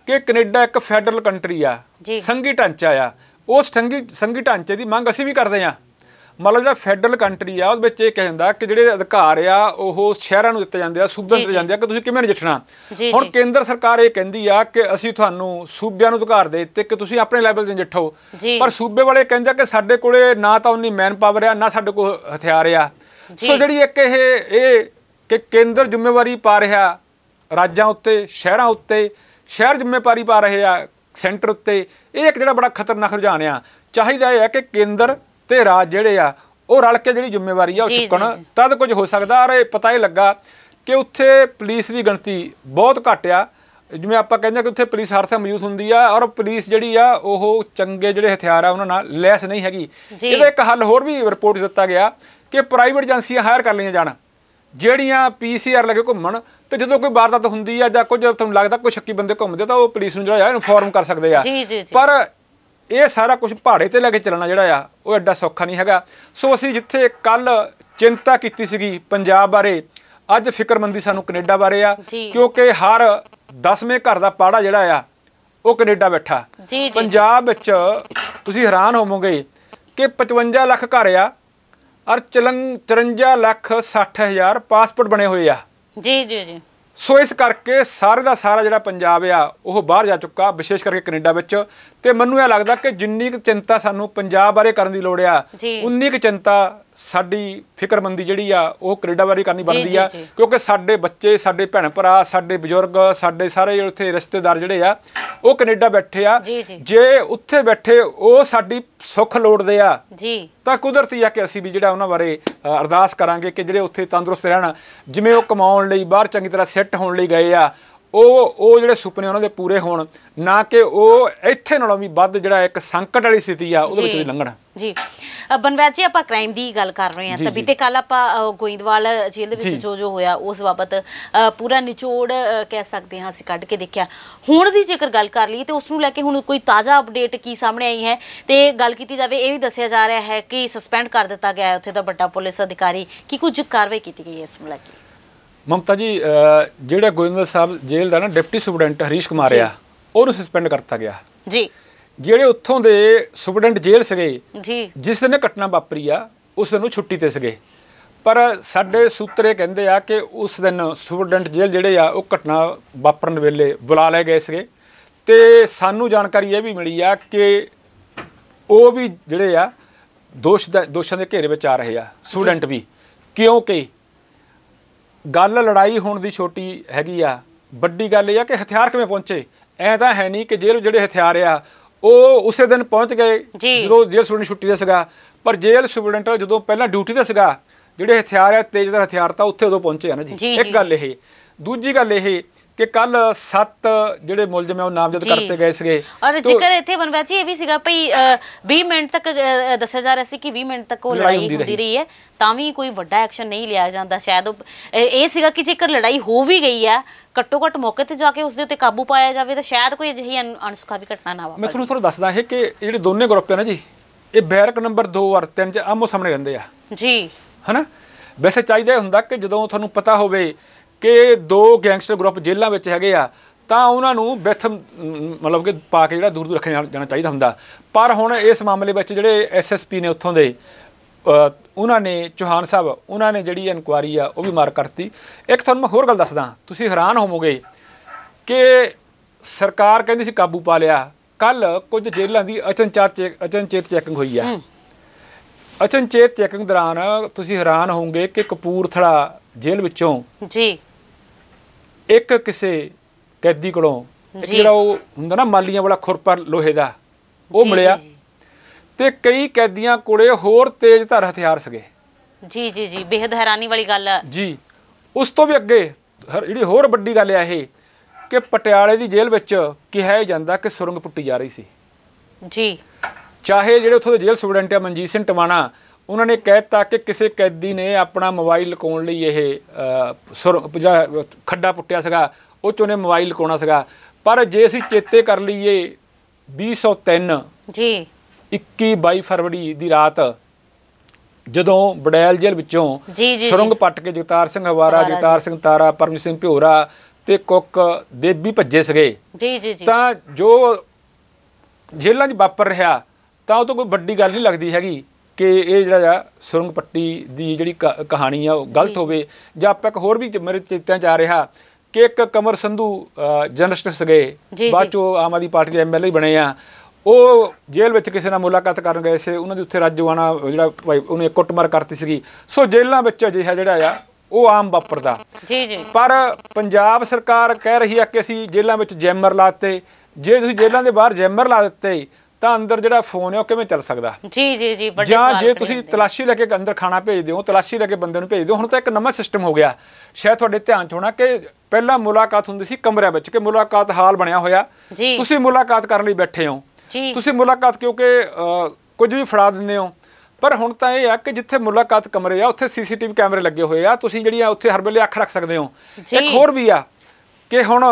ਕਿ ਕੈਨੇਡਾ ਇੱਕ ਫੈਡਰਲ ਕੰਟਰੀ ਆ ਸੰਘੀ ਢਾਂਚਾ ਆ ਉਸ ਸੰਗੀ ਸੰਗੀ ਢਾਂਚੇ ਦੀ ਮੰਗ ਅਸੀਂ ਵੀ ਕਰਦੇ ਆ ਮਤਲਬ ਜਿਹੜਾ ਫੈਡਰਲ ਕੰਟਰੀ ਆ ਉਹਦੇ ਵਿੱਚ ਇਹ ਕਹਿੰਦਾ ਕਿ ਜਿਹੜੇ ਅਧਿਕਾਰ ਆ ਉਹ ਸ਼ਹਿਰਾਂ ਨੂੰ ਦਿੱਤੇ ਜਾਂਦੇ ਆ ਸੂਬਿਆਂ ਨੂੰ ਦਿੱਤੇ ਜਾਂਦੇ ਆ ਕਿ ਤੁਸੀਂ ਕਿਵੇਂ ਨਜਿੱਠਣਾ ਹੁਣ ਕੇਂਦਰ ਸਰਕਾਰ ਇਹ ਕਹਿੰਦੀ ਆ ਕਿ ਅਸੀਂ ਤੁਹਾਨੂੰ ਸੂਬਿਆਂ ਨੂੰ ਅਧਿਕਾਰ ਦੇ ਦਿੱਤੇ ਕਿ ਤੁਸੀਂ ਆਪਣੇ ਲੈਵਲ ਤੇ ਨਜਿੱਠੋ ਪਰ ਸੂਬੇ ਵਾਲੇ ਕਹਿੰਦੇ ਕਿ ਸਾਡੇ ਕੋਲੇ ਨਾ ਤਾਂ ਉਨੀ ਮੈਨ ਪਾਵਰ ਆ ਨਾ ਸਾਡੇ ਕੋਲ ਹਥਿਆਰ ਆ ਸੋ ਜਿਹੜੀ ਇੱਕ ਇਹ ਇਹ ਕਿ ਕੇਂਦਰ ਜ਼ਿੰਮੇਵਾਰੀ ਪਾ ਰਿਹਾ ਰਾਜਾਂ ਉੱਤੇ ਸ਼ਹਿਰਾਂ ਉੱਤੇ ਸ਼ਹਿਰ ਜ਼ਿੰਮੇਵਾਰੀ ਪਾ ਰਹੇ ਆ ਸੈਂਟਰ ਉੱਤੇ ਇਹ ਇੱਕ ਜਿਹੜਾ ਬੜਾ ਖਤਰਨਾਕ ਰੁਝਾਨ ਆ ਚਾਹੀਦਾ ਇਹ ਹੈ ਕਿ ਕੇਂਦਰ ਤੇ ਰਾਜ ਜਿਹੜੇ ਆ ਉਹ ਰਲ ਕੇ ਜਿਹੜੀ ਜ਼ਿੰਮੇਵਾਰੀ ਆ ਉਹ ਚੁੱਕਣ ਤਦ ਕੁਝ ਹੋ ਸਕਦਾ ਔਰ ਇਹ ਪਤਾ ਹੀ ਲੱਗਾ ਕਿ ਉੱਥੇ ਪੁਲਿਸ ਦੀ ਗਿਣਤੀ ਬਹੁਤ ਘੱਟ ਆ ਜਿਵੇਂ ਆਪਾਂ ਕਹਿੰਦੇ ਕਿ ਉੱਥੇ ਪੁਲਿਸ ਹਰ ਥਾਂ ਮੌਜੂਦ ਹੁੰਦੀ ਆ ਔਰ ਪੁਲਿਸ ਜਿਹੜੀ ਆ ਉਹ ਚੰਗੇ ਜਿਹੜੇ ਹਥਿਆਰ ਆ ਉਹਨਾਂ ਨਾਲ ਲੈਸ ਨਹੀਂ ਹੈਗੀ ਇਹਦਾ ਇੱਕ ਹੱਲ ਹੋਰ ਵੀ ਰਿਪੋਰਟ ਦਿੱਤਾ ਗਿਆ ਕਿ ਪ੍ਰਾਈਵੇਟ ਏਜੰਸੀਆਂ ਹਾਇਰ ਕਰ ਲਈਆਂ ਜਾਣ ਜਿਹੜੀਆਂ ਪੀਸੀਆਰ ਲੱਗੇ ਘੁੰਮਣ ਤੇ ਜਦੋਂ ਕੋਈ ਵਾਰਦਾਤ ਹੁੰਦੀ ਆ ਜਾਂ ਕੁਝ ਤੁਹਾਨੂੰ ਲੱਗਦਾ ਕੋਈ ਸ਼ੱਕੀ ਬੰਦੇ ਘੁੰਮਦੇ ਤਾਂ ਉਹ ਪੁਲਿਸ ਨੂੰ ਜਿਹੜਾ ਆ ਇਨਫੋਰਮ ਕਰ ਸਕਦੇ ਆ ਪਰ ਇਹ ਸਾਰਾ ਕੁਝ ਪਹਾੜੇ ਤੇ ਲੈ ਕੇ ਚੱਲਣਾ ਜਿਹੜਾ ਆ ਉਹ ਐਡਾ ਸੌਖਾ ਨਹੀਂ ਹੈਗਾ ਸੋ ਅਸੀਂ ਜਿੱਥੇ ਕੱਲ ਚਿੰਤਾ ਕੀਤੀ ਸੀਗੀ ਪੰਜਾਬ ਬਾਰੇ ਅੱਜ ਫਿਕਰਮੰਦੀ ਸਾਨੂੰ ਕੈਨੇਡਾ ਬਾਰੇ ਆ ਕਿਉਂਕਿ ਹਰ 10ਵੇਂ ਘਰ ਦਾ ਪਾੜਾ ਜਿਹੜਾ ਆ ਉਹ ਕੈਨੇਡਾ ਬੈਠਾ ਪੰਜਾਬ ਵਿੱਚ ਤੁਸੀਂ ਹੈਰਾਨ ਹੋਵੋਗੇ ਕਿ 55 ਲੱਖ ਘਰ ਆ ਔਰ 54 ਲੱਖ 60000 ਪਾਸਪੋਰਟ ਬਣੇ ਹੋਏ ਆ ਜੀ ਜੀ ਜੀ ਸੋ ਇਸ ਕਰਕੇ ਸਾਰੇ ਦਾ ਸਾਰਾ ਜਿਹੜਾ ਪੰਜਾਬ ਆ ਉਹ ਬਾਹਰ ਜਾ ਚੁੱਕਾ ਵਿਸ਼ੇਸ਼ ਕਰਕੇ ਕੈਨੇਡਾ ਵਿੱਚ ਤੇ ਮੈਨੂੰ ਇਹ ਲੱਗਦਾ ਕਿ ਜਿੰਨੀ ਕੁ ਚਿੰਤਾ ਸਾਨੂੰ ਪੰਜਾਬ ਬਾਰੇ ਕਰਨ ਦੀ ਲੋੜ ਆ ਉਨੀ ਕੁ ਚਿੰਤਾ ਸਾਡੀ ਫਿਕਰਮੰਦੀ ਜਿਹੜੀ ਆ ਉਹ ਕੈਨੇਡਾ ਬਾਰੇ ਕਰਨੀ ਬਣਦੀ ਆ ਕਿਉਂਕਿ ਸਾਡੇ ਬੱਚੇ ਸਾਡੇ ਭੈਣ ਭਰਾ ਸਾਡੇ ਬਜ਼ੁਰਗ ਸਾਡੇ ਸਾਰੇ ਉੱਥੇ ਰਿਸ਼ਤੇਦਾਰ ਜਿਹੜੇ ਆ ਉਹ ਕੈਨੇਡਾ ਬੈਠੇ ਆ ਜੇ ਉੱਥੇ ਬੈਠੇ ਉਹ ਸਾਡੀ ਸੁੱਖ ਲੋੜਦੇ ਆ ਜੀ ਤਾਂ ਕੁਦਰਤੀ ਆ ਕਿ ਅਸੀਂ ਵੀ ਜਿਹੜਾ ਉਹਨਾਂ ਬਾਰੇ ਅਰਦਾਸ ਕਰਾਂਗੇ ਕਿ ਜਿਹੜੇ ਉੱਥੇ ਤੰਦਰੁਸਤ ਰਹਿਣ ਜਿਵੇਂ ਉਹ ਕਮਾਉਣ ਲਈ ਬਾਹਰ ਚੰਗੀ ਤਰ੍ਹਾਂ ਸੈੱਟ ਹੋਣ ਲਈ ਗਏ ਆ ਉਹ ਉਹ ਜਿਹੜੇ ਸੁਪਨੇ ਉਹਨਾਂ ਦੇ ਪੂਰੇ ਹੋਣ ਨਾ ਕਿ ਉਹ ਇੱਥੇ ਨਾਲੋਂ ਵੀ ਵੱਧ ਜਿਹੜਾ ਇੱਕ ਸੰਕਟ ਵਾਲੀ ਸਥਿਤੀ ਆ ਉਹਦੇ ਵਿੱਚ ਵੀ ਲੰਘਣਾ ਜੀ ਬਨਵੈਜ ਜੀ ਆਪਾਂ ਕ੍ਰਾਈਮ ਦੀ ਗੱਲ ਕਰ ਰਹੇ ਹਾਂ ਤਾਂ ਬੀਤੇ ਕੱਲ ਆਪਾਂ ਗੋਇੰਦਵਾਲ ਜੇਲ੍ਹ ਦੇ ਵਿੱਚ ਜੋ ਜੋ ਹੋਇਆ ਉਸ ਬਾਬਤ ਪੂਰਾ ਨਿਚੋੜ ਕਹਿ ਸਕਦੇ ਹਾਂ ਅਸੀਂ ਕੱਢ ਕੇ ਦੇਖਿਆ ਹੁਣ ਦੀ ਜੇਕਰ ਗੱਲ ਕਰ ਲਈ ਤੇ ਉਸ ਨੂੰ ਲੈ ਕੇ ਹੁਣ ਕੋਈ ਤਾਜ਼ਾ ਅਪਡੇਟ ਕੀ ਸਾਹਮਣੇ ਆਈ ਹੈ ਤੇ ਗੱਲ ਕੀਤੀ ਜਾਵੇ ਇਹ ਵੀ ਦੱਸਿਆ ਜਾ ਰਿਹਾ ਹੈ ਕਿ ਸਸਪੈਂਡ ਕਰ ਦਿੱਤਾ ਗਿਆ ਹੈ ਉੱਥੇ ਦਾ ਵੱਡਾ ਪੁਲਿਸ ਅਧਿਕਾਰੀ ਕੀ ਕੁਝ ਕਾਰਵਾਈ ਕੀਤੀ ਗਈ ਹੈ ਇਸ ਨੂੰ ਲੈ ਕੇ ਮਮਤਾ ਜੀ ਜਿਹੜਾ ਗੋਇੰਦਵਾਲ ਸਾਹਿਬ ਜੇਲ੍ਹ ਦਾ ਨਾ ਡਿਪਟੀ ਸੁਪਰਡੈਂਟ ਹਰੀਸ਼ ਕੁਮਾਰ ਆ ਉਹਨੂੰ ਸਸਪੈਂਡ ਕਰਤਾ ਗਿਆ ਜੀ ਜਿਹੜੇ ਉੱਥੋਂ ਦੇ ਸੁਪਰਡੈਂਟ ਜੇਲ੍ਹ ਸਗੇ ਜੀ ਜਿਸ ਨੇ ਘਟਨਾ ਵਾਪਰੀ ਆ ਉਸ ਨੂੰ ਛੁੱਟੀ ਤੇ ਸਗੇ ਪਰ ਸਾਡੇ ਸੂਤਰੇ ਕਹਿੰਦੇ ਆ ਕਿ ਉਸ ਦਿਨ ਸੁਪਰਡੈਂਟ ਜੇਲ੍ਹ ਜਿਹੜੇ ਆ ਉਹ ਘਟਨਾ ਵਾਪਰਨ ਵੇਲੇ ਬੁਲਾ ਲਏ ਗਏ ਸਗੇ ਤੇ ਸਾਨੂੰ ਜਾਣਕਾਰੀ ਇਹ ਵੀ ਮਿਲੀ ਆ ਕਿ ਉਹ ਵੀ ਜਿਹੜੇ ਆ ਦੋਸ਼ ਦੋਸ਼ਾਂ ਦੇ ਘੇਰੇ ਵਿੱਚ ਆ ਰਹੇ ਆ ਸਟੂਡੈਂਟ ਵੀ ਕਿਉਂਕਿ ਗੱਲ ਲੜਾਈ ਹੋਣ ਦੀ ਛੋਟੀ ਹੈਗੀ ਆ ਵੱਡੀ ਗੱਲ ਇਹ ਆ ਕਿ ਹਥਿਆਰ ਕਿਵੇਂ ਪਹੁੰਚੇ ਐ ਤਾਂ ਹੈ ਨਹੀਂ ਕਿ ਜੇਲ੍ਹ ਵਿੱਚ ਜਿਹੜੇ ਹਥਿਆਰ ਆ ਉਹ ਉਸੇ ਦਿਨ ਪਹੁੰਚ ਗਏ ਜਦੋਂ ਜੇਲ੍ਹ ਸਟੂਡੈਂਟ ਛੁੱਟੀ ਤੇ ਸੀਗਾ ਪਰ ਜੇਲ੍ਹ ਸਟੂਡੈਂਟ ਜਦੋਂ ਪਹਿਲਾਂ ਡਿਊਟੀ ਤੇ ਸੀਗਾ ਜਿਹੜੇ ਹਥਿਆਰ ਆ ਤੇਜ਼ਦਾਰ ਹਥਿਆਰ ਤਾਂ ਉੱਥੇ ਉਦੋਂ ਪਹੁੰਚੇ ਆ ਨਾ ਜੀ ਇੱਕ ਗੱਲ ਇਹ ਦੂਜੀ ਗੱਲ ਇਹ ਕਿ ਕੱਲ 7 ਜਿਹੜੇ ਮੁਲਜ਼ਮ ਹੈ ਉਹ ਨਾਮਜ਼ਦ ਕਰਤੇ ਗਏ ਸੀਗੇ ਔਰ ਜ਼ਿਕਰ ਇੱਥੇ ਬਨਵਾ ਜੀ ਇਹ ਵੀ ਸੀਗਾ ਭਈ 20 ਮਿੰਟ ਤੱਕ ਦੱਸਿਆ ਜਾ ਰਿਹਾ ਸੀ ਕਿ 20 ਮਿੰਟ ਤੱਕ ਉਹ ਲੜਾਈ ਹੁੰਦੀ ਰਹੀ ਹੈ ਤਾਂ ਵੀ ਕੋਈ ਵੱਡਾ ਐਕਸ਼ਨ ਨਹੀਂ ਲਿਆ ਜਾਂਦਾ ਸ਼ਾਇਦ ਇਹ ਸੀਗਾ ਕਿ ਜੇਕਰ ਲੜਾਈ ਹੋ ਵੀ ਗਈ ਆ ਘੱਟੋ ਘੱਟ ਮੌਕੇ ਤੇ ਜਾ ਕੇ ਉਸ ਦੇ ਉੱਤੇ ਕਾਬੂ ਪਾਇਆ ਜਾਵੇ ਤਾਂ ਸ਼ਾਇਦ ਕੋਈ ਅਜਿਹੀ ਅਣਸੁਖਾਵੀ ਘਟਨਾ ਨਾ ਵਾਪਰੇ ਮੈਂ ਤੁਹਾਨੂੰ ਥੋੜਾ ਦੱਸਦਾ ਹੈ ਕਿ ਜਿਹੜੇ ਦੋਨੇ ਗਰੁੱਪ ਹਨ ਨਾ ਜੀ ਇਹ ਬੈਰਕ ਨੰਬਰ 2 ਔਰ 3 ਚ ਆਮੋ ਸਾਹਮਣੇ ਰਹਿੰਦੇ ਆ ਜੀ ਹਨਾ ਵੈਸੇ ਚਾਹੀਦਾ ਹੁੰਦਾ ਕਿ ਜਦੋਂ ਤੁਹਾਨੂੰ ਪਤਾ ਹੋਵੇ ਕਿ ਦੋ ਗੈਂਗਸਟਰ ਗਰੁੱਪ ਜੇਲ੍ਹਾਂ ਵਿੱਚ ਹੈਗੇ ਆ ਤਾਂ ਉਹਨਾਂ ਨੂੰ ਬੈਥ ਮਤਲਬ ਕਿ ਪਾ ਕੇ ਜਿਹੜਾ ਦੂਰ ਦੂਰ ਰੱਖਿਆ ਜਾਣਾ ਚਾਹੀਦਾ ਹੁੰਦਾ ਪਰ ਹੁਣ ਇਸ ਮਾਮਲੇ ਵਿੱਚ ਜਿਹੜੇ ਐਸਐਸਪੀ ਨੇ ਉੱਥੋਂ ਦੇ ਉਹਨਾਂ ਨੇ ਚੋਹਾਨ ਸਾਹਿਬ ਉਹਨਾਂ ਨੇ ਜਿਹੜੀ ਇਨਕੁਆਰੀ ਆ ਉਹ ਵੀ ਮਾਰ ਕਰਤੀ ਇੱਕ ਤੁਹਾਨੂੰ ਮੈਂ ਹੋਰ ਗੱਲ ਦੱਸਦਾ ਤੁਸੀਂ ਹੈਰਾਨ ਹੋਵੋਗੇ ਕਿ ਸਰਕਾਰ ਕਹਿੰਦੀ ਸੀ ਕਾਬੂ ਪਾ ਲਿਆ ਕੱਲ ਕੁਝ ਜੇਲ੍ਹਾਂ ਦੀ ਅਚਨਚਾਤ ਅਚਨਚੇਤ ਚੈਕਿੰਗ ਹੋਈ ਆ ਅਚਨਚੇਤ ਚੈਕਿੰਗ ਦੌਰਾਨ ਤੁਸੀਂ ਹੈਰਾਨ ਹੋਵੋਗੇ ਕਿ ਕਪੂਰਥਲਾ ਜੇਲ੍ਹ ਵਿੱਚੋਂ ਜੀ ਇੱਕ ਕਿਸੇ ਕੈਦੀ ਕੋਲੋਂ ਜਿਹੜਾ ਉਹ ਹੁੰਦਾ ਨਾ ਮਾਲੀਆਂ ਵਾਲਾ ਖੁਰਪਾ ਲੋਹੇ ਦਾ ਉਹ ਮਿਲਿਆ ਤੇ ਕਈ ਕੈਦੀਆਂ ਕੋਲੇ ਹੋਰ ਤੇਜ਼ ਧਾਰ ਹਥਿਆਰ ਸਗੇ ਜੀ ਜੀ ਜੀ ਬੇਹਦ ਹੈਰਾਨੀ ਵਾਲੀ ਗੱਲ ਜੀ ਉਸ ਤੋਂ ਵੀ ਅੱਗੇ ਜਿਹੜੀ ਹੋਰ ਵੱਡੀ ਗੱਲ ਆ ਇਹ ਕਿ ਪਟਿਆਲੇ ਦੀ ਜੇਲ੍ਹ ਵਿੱਚ ਕਿਹਾ ਜਾਂਦਾ ਕਿ ਸੁਰੰਗ ਪੁੱਟੀ ਜਾ ਰਹੀ ਸੀ ਜੀ ਚਾਹੇ ਜਿਹੜੇ ਉੱਥੋਂ ਦੇ ਜੇਲ੍ਹ ਸੁਪਰਡੈਂਟ ਆ ਮਨਜੀਤ ਸਿੰਘ ਟਵਾਣਾ ਉਹਨਾਂ ਨੇ ਕਹਿਤਾ ਕਿ ਕਿਸੇ ਕੈਦੀ ਨੇ ਆਪਣਾ ਮੋਬਾਈਲ ਲਕਾਉਣ ਲਈ ਇਹ ਖੱਡਾ ਪੁੱਟਿਆ ਸੀਗਾ ਉਹ ਚੋਂ ਨੇ ਮੋਬਾਈਲ ਲਕਾਉਣਾ ਸੀਗਾ ਪਰ ਜੇ ਅਸੀਂ ਚੇਤੇ ਕਰ ਲਈਏ 203 ਜੀ 21 22 ਫਰਵਰੀ ਦੀ ਰਾਤ ਜਦੋਂ ਬੜੈਲ ਜੇਲ੍ਹ ਵਿੱਚੋਂ ਸੁਰੰਗ ਪੱਟ ਕੇ ਜਗਤਾਰ ਸਿੰਘ ਹਵਾਰਾ ਜਗਤਾਰ ਸਿੰਘ ਤਾਰਾ ਪਰਮਜੀਤ ਸਿੰਘ ਭਿਓਰਾ ਤੇ ਕੁੱਕ ਦੇਬੀ ਭੱਜੇ ਸਗੇ ਜੀ ਜੀ ਜੀ ਤਾਂ ਜੋ ਜੇਲ੍ਹਾਂ 'ਚ ਵਾਪਰ ਰਿਹਾ ਤਾਂ ਉਹ ਤੋਂ ਕੋਈ ਵੱਡੀ ਗੱਲ ਨਹੀਂ ਲੱਗਦੀ ਹੈਗੀ ਕਿ ਇਹ ਜਿਹੜਾ ਆ ਸੁਰੰਗ ਪੱਟੀ ਦੀ ਜਿਹੜੀ ਕਹਾਣੀ ਆ ਉਹ ਗਲਤ ਹੋਵੇ ਜਾਂ ਆਪਾਂ ਇੱਕ ਹੋਰ ਵੀ ਮੇਰੇ ਚੇਤਿਆਂ ਚ ਆ ਰਿਹਾ ਕਿ ਇੱਕ ਕਮਰ ਸੰਧੂ ਜਰਨਲਿਸਟ ਸਗੇ ਬਾਅਦ ਚੋਂ ਆਮ ਆਦੀ ਪਾਰਟੀ ਦੇ ਐਮਐਲਏ ਬਣੇ ਆ ਉਹ ਜੇਲ੍ਹ ਵਿੱਚ ਕਿਸੇ ਨਾਲ ਮੁਲਾਕਾਤ ਕਰਨ ਗਏ ਸੀ ਉਹਨਾਂ ਦੇ ਉੱਥੇ ਰਾਜੋਆਣਾ ਜਿਹੜਾ ਭਾਈ ਉਹਨੇ ਕੁੱਟਮਾਰ ਕਰਤੀ ਸੀਗੀ ਸੋ ਜੇਲ੍ਹਾਂ ਵਿੱਚ ਅਜਿਹਾ ਜਿਹੜਾ ਆ ਉਹ ਆਮ ਵਾਪਰਦਾ ਜੀ ਜੀ ਪਰ ਪੰਜਾਬ ਸਰਕਾਰ ਕਹਿ ਰਹੀ ਆ ਕਿ ਅਸੀਂ ਜੇਲ੍ਹਾਂ ਵਿੱਚ ਜੈਮਰ ਲਾਤੇ ਜੇ ਤੁਸੀਂ ਜੇਲ੍ਹਾਂ ਦੇ ਬਾਹਰ ਜੈਮਰ ਲਾ ਦਿੱਤੇ ਤਾਂ ਅੰਦਰ ਜਿਹੜਾ ਫੋਨ ਹੈ ਉਹ ਕਿਵੇਂ ਚੱਲ ਸਕਦਾ ਜੀ ਜੀ ਜੀ ਬੜੇ ਸਵਾਲ ਜਾਂ ਜੇ ਤੁਸੀਂ ਤਲਾਸ਼ੀ ਲੈ ਕੇ ਅੰਦਰ ਖਾਣਾ ਭੇਜਦੇ ਹੋ ਤਲਾਸ਼ੀ ਲੈ ਕੇ ਬੰਦੇ ਨੂੰ ਭੇਜਦੇ ਹੋ ਹੁਣ ਤਾਂ ਇੱਕ ਨਵਾਂ ਸਿਸਟਮ ਹੋ ਗਿਆ ਸ਼ਾਇਦ ਤੁਹਾਡੇ ਧਿਆਨ 'ਚ ਹੋਣਾ ਕਿ ਪਹਿਲਾਂ ਮੁਲਾਕਾਤ ਹੁੰਦੀ ਸੀ ਕਮਰੇ ਵਿੱਚ ਕਿ ਮੁਲਾਕਾਤ ਹਾਲ ਬਣਿਆ ਹੋਇਆ ਤੁਸੀਂ ਮੁਲਾਕਾਤ ਕਰਨ ਲਈ ਬੈਠੇ ਹੋ ਤੁਸੀਂ ਮੁਲਾਕਾਤ ਕਿਉਂਕਿ ਕੁਝ ਵੀ ਫੜਾ ਦਿੰਦੇ ਹੋ ਪਰ ਹੁਣ ਤਾਂ ਇਹ ਆ ਕਿ ਜਿੱਥੇ ਮੁਲਾਕਾਤ ਕਮਰੇ ਆ ਉੱਥੇ ਸੀਸੀਟੀਵੀ ਕੈਮਰੇ ਲੱਗੇ ਹੋਏ ਆ ਤੁਸੀਂ ਜਿਹੜੀਆਂ ਉੱਥੇ ਹਰ ਵੇਲੇ ਅੱਖ ਰੱਖ ਸਕਦੇ ਹੋ ਇੱਕ ਹੋਰ ਵੀ ਆ ਕਿ ਹੁਣ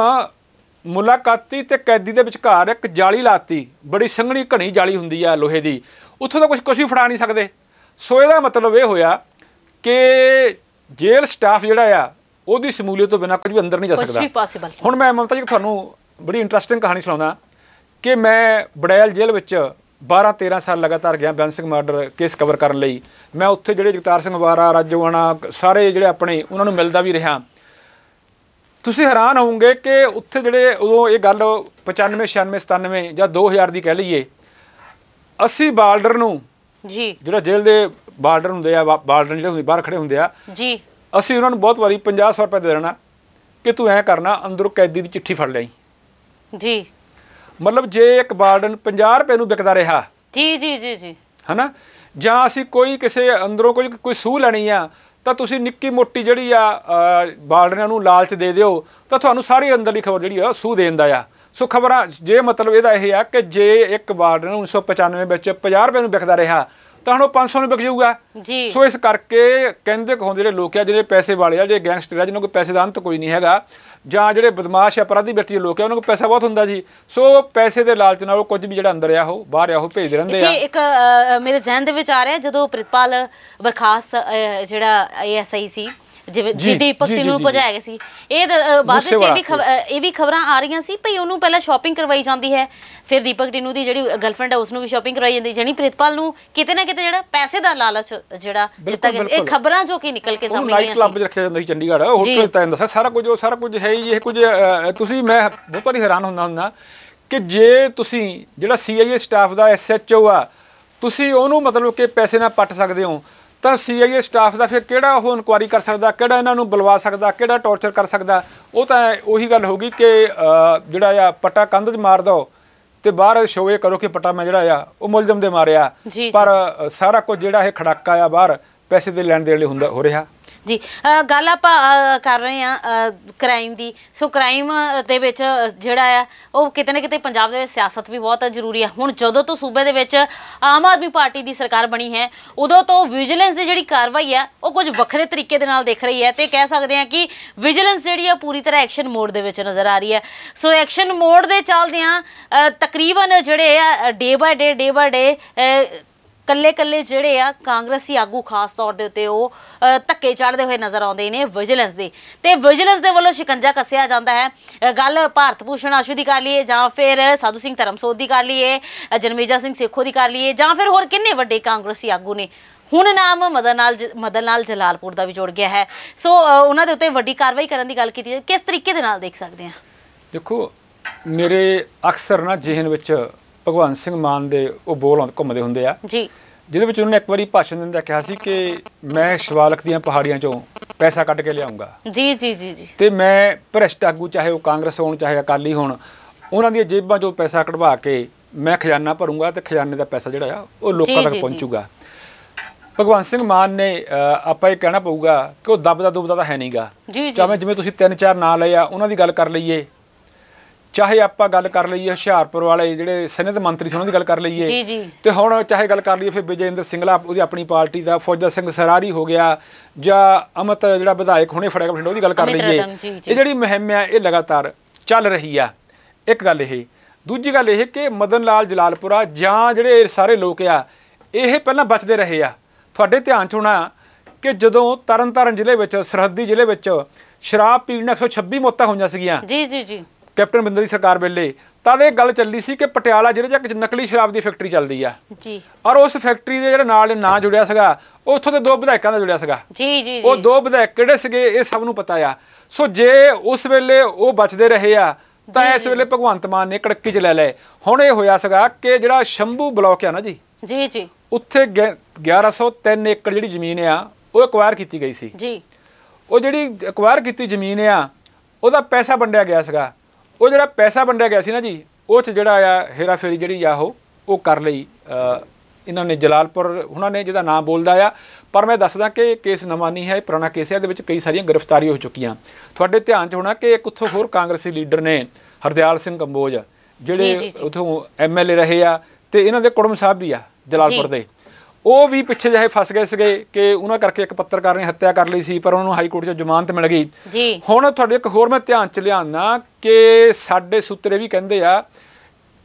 ਮੁਲਾਕਾਤੀ ਤੇ ਕੈਦੀ ਦੇ ਵਿਚਕਾਰ ਇੱਕ ਜਾਲੀ ਲਾਤੀ ਬੜੀ ਸੰਘਣੀ ਘਣੀ ਜਾਲੀ ਹੁੰਦੀ ਆ ਲੋਹੇ ਦੀ ਉੱਥੋਂ ਤਾਂ ਕੁਝ ਕੁਝ ਵੀ ਫੜਾ ਨਹੀਂ ਸਕਦੇ ਸੋ ਇਹਦਾ ਮਤਲਬ ਇਹ ਹੋਇਆ ਕਿ ਜੇਲ੍ਹ ਸਟਾਫ ਜਿਹੜਾ ਆ ਉਹਦੀ ਸਮੂਲੀਅਤ ਤੋਂ ਬਿਨਾਂ ਕੁਝ ਵੀ ਅੰਦਰ ਨਹੀਂ ਜਾ ਸਕਦਾ ਹੁਣ ਮੈਂ ਮਮਤਾ ਜੀ ਤੁਹਾਨੂੰ ਬੜੀ ਇੰਟਰਸਟਿੰਗ ਕਹਾਣੀ ਸੁਣਾਉਂਦਾ ਕਿ ਮੈਂ ਬੜੈਲ ਜੇਲ੍ਹ ਵਿੱਚ 12 13 ਸਾਲ ਲਗਾਤਾਰ ਗਿਆ ਬਿਆਨ ਸਿੰਘ ਮਰਡਰ ਕੇਸ ਕਵਰ ਕਰਨ ਲਈ ਮੈਂ ਉੱਥੇ ਜਿਹੜੇ ਜਗਤਾਰ ਸਿੰਘ ਵਾਰਾ ਰਾਜੋਆਣਾ ਸਾਰੇ ਜਿਹੜੇ ਆਪਣੇ ਉਹਨਾਂ ਨੂੰ ਮਿਲਦਾ ਵੀ ਰਿਹਾ ਤੁਸੀਂ ਹੈਰਾਨ ਹੋਵੋਗੇ ਕਿ ਉੱਥੇ ਜਿਹੜੇ ਉਦੋਂ ਇਹ ਗੱਲ 95 96 97 ਜਾਂ 2000 ਦੀ ਕਹਿ ਲਈਏ 80 ਬਾਰਡਰ ਨੂੰ ਜੀ ਜਿਹੜਾ ਜੇਲ੍ਹ ਦੇ ਬਾਰਡਰ ਹੁੰਦੇ ਆ ਬਾਰਡਰ ਜਿਹੜੇ ਹੁੰਦੇ ਬਾਹਰ ਖੜੇ ਹੁੰਦੇ ਆ ਜੀ ਅਸੀਂ ਉਹਨਾਂ ਨੂੰ ਬਹੁਤ ਵਾਰੀ 50 ਰੁਪਏ ਦੇ ਦੇਣਾ ਕਿ ਤੂੰ ਐ ਕਰਨਾ ਅੰਦਰੋਂ ਕੈਦੀ ਦੀ ਚਿੱਠੀ ਫੜ ਲਈ ਜੀ ਮਤਲਬ ਜੇ ਇੱਕ ਬਾਰਡਨ 50 ਰੁਪਏ ਨੂੰ ਵਿਕਦਾ ਰਿਹਾ ਜੀ ਜੀ ਜੀ ਜੀ ਹਨਾ ਜਾਂ ਅਸੀਂ ਕੋਈ ਕਿਸੇ ਅੰਦਰੋਂ ਕੋਈ ਕੋਈ ਸੂਹ ਲੈਣੀ ਆ ਤਾਂ ਤੁਸੀਂ ਨਿੱਕੀ ਮੋਟੀ ਜਿਹੜੀ ਆ ਬਾਲੜਿਆਂ ਨੂੰ ਲਾਲਚ ਦੇ ਦਿਓ ਤਾਂ ਤੁਹਾਨੂੰ ਸਾਰੀ ਅੰਦਰਲੀ ਖਬਰ ਜਿਹੜੀ ਆ ਸੂ ਦੇਣ ਦਾ ਆ ਸੋ ਖਬਰਾਂ ਜੇ ਮਤਲਬ ਇਹਦਾ ਇਹ ਆ ਕਿ ਜੇ ਇੱਕ ਬਾਲੜਿਆਂ 1995 ਵਿੱਚ 50 ਰੁਪਏ ਨੂੰ ਵਿਕਦਾ ਰਿਹਾ ਤਾਂ ਉਹ 500 ਨੂੰ ਵਿਕ ਜਾਊਗਾ ਜੀ ਸੋ ਇਸ ਕਰਕੇ ਕਹਿੰਦੇ ਹੁੰਦੇ ਜਿਹੜੇ ਲੋਕ ਆ ਜਿਹੜੇ ਪੈਸੇ ਵਾਲੇ ਆ ਜਿਹੜੇ ਗੈਂਗਸਟਰ ਆ ਜਿਹਨਾਂ ਕੋਲ ਪੈਸੇ ਦਾ ਅੰਤ ਕੋਈ ਨਹੀਂ ਹੈਗਾ ਜਾਂ ਜਿਹੜੇ ਬਦਮਾਸ਼ ਅਪਰਾਧੀ ਵਿਅਕਤੀ ਲੋਕ ਆ ਉਹਨਾਂ ਕੋਲ ਪੈਸਾ ਬਹੁਤ ਹੁੰਦਾ ਜੀ ਸੋ ਪੈਸੇ ਦੇ ਲਾਲਚ ਨਾਲ ਉਹ ਕੁਝ ਵੀ ਜਿਹੜਾ ਅੰਦਰ ਆ ਉਹ ਬਾਹਰ ਆ ਉਹ ਭੇਜਦੇ ਰਹਿੰਦੇ ਆ ਇੱਕ ਮੇਰੇ ਜ਼ਿਹਨ ਦੇ ਵਿੱਚ ਆ ਰਿਹਾ ਜਦੋਂ ਪ੍ਰਿਤਪਾਲ ਬਰਖਾਸ ਜਿਹੜਾ ਐਸਆਈ ਸੀ ਜਿਵੇਂ ਜਿਹਦੀ ਭਗਤੀ ਨੂੰ ਪਹੁੰਚਾਇਆ ਗਿਆ ਸੀ ਇਹ ਬਾਅਦ ਵਿੱਚ ਇਹ ਵੀ ਇਹ ਵੀ ਖਬਰਾਂ ਆ ਰਹੀਆਂ ਸੀ ਭਈ ਉਹਨੂੰ ਪਹਿਲਾਂ ਸ਼ਾਪਿੰਗ ਕਰਵਾਈ ਜਾਂਦੀ ਹੈ ਫਿਰ ਦੀਪਕ ਟੀਨੂ ਦੀ ਜਿਹੜੀ ਗਰਲਫ੍ਰੈਂਡ ਹੈ ਉਸ ਨੂੰ ਵੀ ਸ਼ਾਪਿੰਗ ਕਰਵਾਈ ਜਾਂਦੀ ਜਣੀ ਪ੍ਰੀਤਪਾਲ ਨੂੰ ਕਿਤੇ ਨਾ ਕਿਤੇ ਜਿਹੜਾ ਪੈਸੇ ਦਾ ਲਾਲਚ ਜਿਹੜਾ ਦਿੱਤਾ ਗਿਆ ਇਹ ਖਬਰਾਂ ਜੋ ਕਿ ਨਿਕਲ ਕੇ ਸਾਹਮਣੇ ਆਈਆਂ ਸੀ ਕਲੱਬ ਰੱਖਿਆ ਜਾਂਦਾ ਸੀ ਚੰਡੀਗੜ੍ਹ ਹੋਟਲ ਤਾਂ ਦੱਸਿਆ ਸਾਰਾ ਕੁਝ ਉਹ ਸਾਰਾ ਕੁਝ ਹੈ ਹੀ ਇਹ ਕੁਝ ਤੁਸੀਂ ਮੈਂ ਬਹੁਤ ਵਾਰੀ ਹੈਰਾਨ ਹੁੰਦਾ ਹੁੰਦਾ ਕਿ ਜੇ ਤੁਸੀਂ ਜਿਹੜਾ ਸੀਆਈਏ ਸਟਾਫ ਦਾ ਐਸਐਚਓ ਆ ਤੁਸੀਂ ਉਹਨੂੰ ਮਤਲਬ ਕਿ ਪੈਸੇ ਨਾਲ ਪੱਟ ਸਕਦੇ ਹੋ ਤਾਂ ਸੀਆਈਏ ਸਟਾਫ ਦਾ ਫਿਰ ਕਿਹੜਾ ਉਹ ਇਨਕੁਆਰੀ ਕਰ ਸਕਦਾ ਕਿਹੜਾ ਇਹਨਾਂ ਨੂੰ ਬੁਲਵਾ ਸਕਦਾ ਕਿਹੜਾ ਟੌਰਚਰ ਕਰ ਸਕਦਾ ਉਹ ਤਾਂ ਉਹੀ ਗੱਲ ਹੋ ਗਈ ਕਿ ਜਿਹੜਾ ਆ ਪਟਾ ਕੰਧ 'ਚ ਮਾਰ ਦੋ ਤੇ ਬਾਹਰ ਸ਼ੋਏ ਕਰੋ ਕਿ ਪਟਾ ਮੈਂ ਜਿਹੜਾ ਆ ਉਹ ਮੁਲਜ਼ਮ ਦੇ ਮਾਰਿਆ ਪਰ ਸਾਰਾ ਕੁਝ ਜਿਹੜਾ ਇਹ ਖੜਾਕਾ ਆ ਬਾਹਰ ਪੈਸੇ ਦੇ ਲੈਣ ਦੇਣ ਲਈ ਹੁੰਦਾ ਹੋ ਰਿਹਾ ਜੀ ਗੱਲ ਆਪਾਂ ਕਰ ਰਹੇ ਆ ਕ੍ਰਾਈਮ ਦੀ ਸੋ ਕ੍ਰਾਈਮ ਦੇ ਵਿੱਚ ਜਿਹੜਾ ਆ ਉਹ ਕਿਤੇ ਨਾ ਕਿਤੇ ਪੰਜਾਬ ਦੇ ਵਿੱਚ ਸਿਆਸਤ ਵੀ ਬਹੁਤ ਜ਼ਰੂਰੀ ਆ ਹੁਣ ਜਦੋਂ ਤੋਂ ਸੂਬੇ ਦੇ ਵਿੱਚ ਆਮ ਆਦਮੀ ਪਾਰਟੀ ਦੀ ਸਰਕਾਰ ਬਣੀ ਹੈ ਉਦੋਂ ਤੋਂ ਵਿਜੀਲੈਂਸ ਦੀ ਜਿਹੜੀ ਕਾਰਵਾਈ ਆ ਉਹ ਕੁਝ ਵੱਖਰੇ ਤਰੀਕੇ ਦੇ ਨਾਲ ਦੇਖ ਰਹੀ ਹੈ ਤੇ ਕਹਿ ਸਕਦੇ ਆ ਕਿ ਵਿਜੀਲੈਂਸ ਜਿਹੜੀ ਆ ਪੂਰੀ ਤਰ੍ਹਾਂ ਐਕਸ਼ਨ ਮੋਡ ਦੇ ਵਿੱਚ ਨਜ਼ਰ ਆ ਰਹੀ ਹੈ ਸੋ ਐਕਸ਼ਨ ਮੋਡ ਦੇ ਚੱਲਦਿਆਂ ਤਕਰੀਬਨ ਜਿਹੜੇ ਆ day by day day by day ਕੱਲੇ-ਕੱਲੇ ਜਿਹੜੇ ਆ ਕਾਂਗਰਸੀ ਆਗੂ ਖਾਸ ਤੌਰ ਦੇ ਉੱਤੇ ਉਹ ਧੱਕੇ ਚੜਦੇ ਹੋਏ ਨਜ਼ਰ ਆਉਂਦੇ ਨੇ ਵਿਜੀਲੈਂਸ ਦੇ ਤੇ ਵਿਜੀਲੈਂਸ ਦੇ ਵੱਲੋਂ ਸ਼ਿਕੰਜਾ ਕੱਸਿਆ ਜਾਂਦਾ ਹੈ ਗੱਲ ਭਾਰਤ ਭੂਸ਼ਣ ਆਸ਼ੂ ਦੀ ਕਰ ਲਈਏ ਜਾਂ ਫਿਰ ਸਾਧੂ ਸਿੰਘ ਧਰਮਸੋਤ ਦੀ ਕਰ ਲਈਏ ਜਨਮੇਜਾ ਸਿੰਘ ਸੇਖੋ ਦੀ ਕਰ ਲਈਏ ਜਾਂ ਫਿਰ ਹੋਰ ਕਿੰਨੇ ਵੱਡੇ ਕਾਂਗਰਸੀ ਆਗੂ ਨੇ ਹੁਣ ਨਾਮ ਮਦਨਾਲ ਮਦਨਾਲ ਜਲਾਲਪੁਰ ਦਾ ਵੀ ਜੋੜ ਗਿਆ ਹੈ ਸੋ ਉਹਨਾਂ ਦੇ ਉੱਤੇ ਵੱਡੀ ਕਾਰਵਾਈ ਕਰਨ ਦੀ ਗੱਲ ਕੀਤੀ ਜਾ ਕਿਸ ਤਰੀਕੇ ਦੇ ਨਾਲ ਦੇਖ ਸਕਦੇ ਆ ਦੇਖੋ ਮੇਰੇ ਅਕਸਰ ਨਾ ਜਿਹਨ ਵਿੱਚ ਭਗਵਾਨ ਸਿੰਘ ਮਾਨ ਦੇ ਉਹ ਬੋਲ ਘੁੰਮਦੇ ਹੁੰਦੇ ਆ ਜੀ ਜਿਹਦੇ ਵਿੱਚ ਉਹਨਾਂ ਨੇ ਇੱਕ ਵਾਰੀ ਭਾਸ਼ਣ ਦਿੰਦਾ ਕਿਹਾ ਸੀ ਕਿ ਮੈਂ ਸ਼ਿਵਾਲਕ ਦੀਆਂ ਪਹਾੜੀਆਂ ਚੋਂ ਪੈਸਾ ਕੱਢ ਕੇ ਲਿਆਉਂਗਾ ਜੀ ਜੀ ਜੀ ਜੀ ਤੇ ਮੈਂ ਭ੍ਰਿਸ਼ਟ ਆਗੂ ਚਾਹੇ ਉਹ ਕਾਂਗਰਸ ਹੋਣ ਚਾਹੇ ਅਕਾਲੀ ਹੋਣ ਉਹਨਾਂ ਦੀਆਂ ਜੇਬਾਂ ਚੋਂ ਪੈਸਾ ਕਢਵਾ ਕੇ ਮੈਂ ਖਜ਼ਾਨਾ ਭਰੂੰਗਾ ਤੇ ਖਜ਼ਾਨੇ ਦਾ ਪੈਸਾ ਜਿਹੜਾ ਆ ਉਹ ਲੋਕਾਂ ਤੱਕ ਪਹੁੰਚੂਗਾ ਭਗਵਾਨ ਸਿੰਘ ਮਾਨ ਨੇ ਆਪਾਂ ਇਹ ਕਹਿਣਾ ਪਊਗਾ ਕਿ ਉਹ ਦੱਬਦਾ ਦੁਬਦਾ ਤਾਂ ਹੈ ਨਹੀਂਗਾ ਚਾਹੇ ਜਿਵੇਂ ਤੁਸੀਂ ਤਿੰਨ ਚਾਰ ਨਾਂ ਲਏ ਆ ਉਹਨਾਂ ਦੀ ਗੱਲ ਕਰ ਲਈਏ ਚਾਹੇ ਆਪਾਂ ਗੱਲ ਕਰ ਲਈਏ ਹੁਸ਼ਿਆਰਪੁਰ ਵਾਲੇ ਜਿਹੜੇ ਸਨਿਤ ਮੰਤਰੀ ਸੀ ਉਹਨਾਂ ਦੀ ਗੱਲ ਕਰ ਲਈਏ ਤੇ ਹੁਣ ਚਾਹੇ ਗੱਲ ਕਰ ਲਈਏ ਫਿਰ ਵਿਜੇਂਦਰ ਸਿੰਘਲਾ ਉਹਦੀ ਆਪਣੀ ਪਾਰਟੀ ਦਾ ਫੌਜਾ ਸਿੰਘ ਸਰਾਰੀ ਹੋ ਗਿਆ ਜਾਂ ਅਮਤ ਜਿਹੜਾ ਵਿਧਾਇਕ ਹੁਣੇ ਫੜਿਆ ਬਠਿੰਡਾ ਉਹਦੀ ਗੱਲ ਕਰ ਲਈਏ ਇਹ ਜਿਹੜੀ ਮਹਿੰਮ ਆ ਇਹ ਲਗਾਤਾਰ ਚੱਲ ਰਹੀ ਆ ਇੱਕ ਗੱਲ ਇਹ ਦੂਜੀ ਗੱਲ ਇਹ ਕਿ ਮਦਨ ਲਾਲ ਜਲਾਲਪੁਰਾ ਜਾਂ ਜਿਹੜੇ ਸਾਰੇ ਲੋਕ ਆ ਇਹ ਪਹਿਲਾਂ ਬਚਦੇ ਰਹੇ ਆ ਤੁਹਾਡੇ ਧਿਆਨ 'ਚ ਹੋਣਾ ਕਿ ਜਦੋਂ ਤਰਨਤਾਰਨ ਜ਼ਿਲ੍ਹੇ ਵਿੱਚ ਸਰਹੱਦੀ ਜ਼ਿਲ੍ਹੇ ਵਿੱਚ ਸ਼ਰਾਬ ਪੀਣ ਨਾਲ 126 ਮੌਤਾਂ ਹੋਈਆਂ ਸੀਗੀਆਂ ਜੀ ਜੀ ਜੀ ਕੈਪਟਨ ਬਿੰਦਰ ਦੀ ਸਰਕਾਰ ਵੇਲੇ ਤਾਂ ਇਹ ਗੱਲ ਚੱਲੀ ਸੀ ਕਿ ਪਟਿਆਲਾ ਜਿਹੜੇ ਇੱਕ ਨਕਲੀ ਸ਼ਰਾਬ ਦੀ ਫੈਕਟਰੀ ਚੱਲਦੀ ਆ ਜੀ ਔਰ ਉਸ ਫੈਕਟਰੀ ਦੇ ਜਿਹੜਾ ਨਾਲ ਨਾਂ ਜੁੜਿਆ ਸੀਗਾ ਉੱਥੋਂ ਦੇ ਦੋ ਵਿਧਾਇਕਾਂ ਦਾ ਜੁੜਿਆ ਸੀਗਾ ਜੀ ਜੀ ਉਹ ਦੋ ਵਿਧਾਇਕ ਕਿਹੜੇ ਸੀਗੇ ਇਹ ਸਭ ਨੂੰ ਪਤਾ ਆ ਸੋ ਜੇ ਉਸ ਵੇਲੇ ਉਹ ਬਚਦੇ ਰਹੇ ਆ ਤਾਂ ਇਸ ਵੇਲੇ ਭਗਵੰਤ ਮਾਨ ਨੇ ਕੜਕੀ ਚ ਲੈ ਲਏ ਹੁਣ ਇਹ ਹੋਇਆ ਸੀਗਾ ਕਿ ਜਿਹੜਾ ਸ਼ੰਭੂ ਬਲਾਕ ਆ ਨਾ ਜੀ ਜੀ ਜੀ ਉੱਥੇ 1103 ਏਕੜ ਜਿਹੜੀ ਜ਼ਮੀਨ ਆ ਉਹ ਐਕਵਾਇਰ ਕੀਤੀ ਗਈ ਸੀ ਜੀ ਉਹ ਜਿਹੜੀ ਐਕਵਾਇਰ ਕੀਤੀ ਜ਼ਮੀਨ ਆ ਉਹਦਾ ਪੈਸਾ ਵੰਡਿਆ ਗਿਆ ਸੀਗਾ ਉਹ ਜਿਹੜਾ ਪੈਸਾ ਵੰਡਿਆ ਗਿਆ ਸੀ ਨਾ ਜੀ ਉਹ ਚ ਜਿਹੜਾ ਆ ਹੇਰਾਫੇਰੀ ਜਿਹੜੀ ਆ ਉਹ ਉਹ ਕਰ ਲਈ ਇਹਨਾਂ ਨੇ ਜਲਾਲਪੁਰ ਉਹਨਾਂ ਨੇ ਜਿਹਦਾ ਨਾਮ ਬੋਲਦਾ ਆ ਪਰ ਮੈਂ ਦੱਸਦਾ ਕਿ ਕੇਸ ਨਵਾਂ ਨਹੀਂ ਹੈ ਇਹ ਪੁਰਾਣਾ ਕੇਸ ਹੈ ਦੇ ਵਿੱਚ ਕਈ ਸਾਰੀਆਂ ਗ੍ਰਿਫਤਾਰੀਆਂ ਹੋ ਚੁੱਕੀਆਂ ਤੁਹਾਡੇ ਧਿਆਨ 'ਚ ਹੋਣਾ ਕਿ ਇੱਕ ਉੱਥੋਂ ਹੋਰ ਕਾਂਗਰਸੀ ਲੀਡਰ ਨੇ ਹਰਦਿਆਲ ਸਿੰਘ ਕੰਬੋਜ ਜਿਹੜੇ ਉੱਥੋਂ ਐਮਐਲਏ ਰਹੇ ਆ ਤੇ ਇਹਨਾਂ ਦੇ ਕੁੜਮ ਸਾਹਿਬ ਵੀ ਆ ਜਲਾਲਪੁਰ ਦੇ ਉਹ ਵੀ ਪਿੱਛੇ ਜਿਹੇ ਫਸ ਗਏ ਸੀਗੇ ਕਿ ਉਹਨਾਂ ਕਰਕੇ ਇੱਕ ਪੱਤਰਕਾਰ ਨੇ ਹੱਤਿਆ ਕਰ ਲਈ ਸੀ ਪਰ ਉਹਨਾਂ ਨੂੰ ਹਾਈ ਕੋਰਟ 'ਚ ਜ਼ਮਾਨਤ ਮਿਲ ਗਈ ਜੀ ਹੁਣ ਤੁਹਾਡੇ ਇੱਕ ਹੋਰ ਮੈਂ ਧਿਆਨ 'ਚ ਲਿਆਉਣਾ ਕਿ ਸਾਡੇ ਸੂਤਰੇ ਵੀ ਕਹਿੰਦੇ ਆ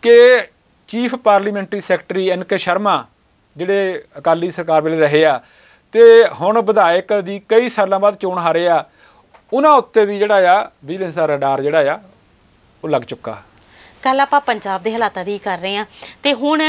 ਕਿ chief parliamentary secretary N K Sharma ਜਿਹੜੇ ਅਕਾਲੀ ਸਰਕਾਰ ਵੇਲੇ ਰਹੇ ਆ ਤੇ ਹੁਣ ਵਿਧਾਇਕ ਦੀ ਕਈ ਸਾਲਾਂ ਬਾਅਦ ਚੋਣ ਹਾਰੇ ਆ ਉਹਨਾਂ ਉੱਤੇ ਵੀ ਜਿਹੜਾ ਆ ਵਿਜੀਲੈਂਸ ਦਾ ਰਡਾਰ ਜਿਹੜਾ ਆ ਉਹ ਲੱਗ ਚੁੱਕਾ ਕੱਲ ਆਪਾਂ ਪੰਜਾਬ ਦੇ ਹਾਲਾਤਾਂ ਦੀ ਕਰ ਰਹੇ ਆ ਤੇ ਹੁਣ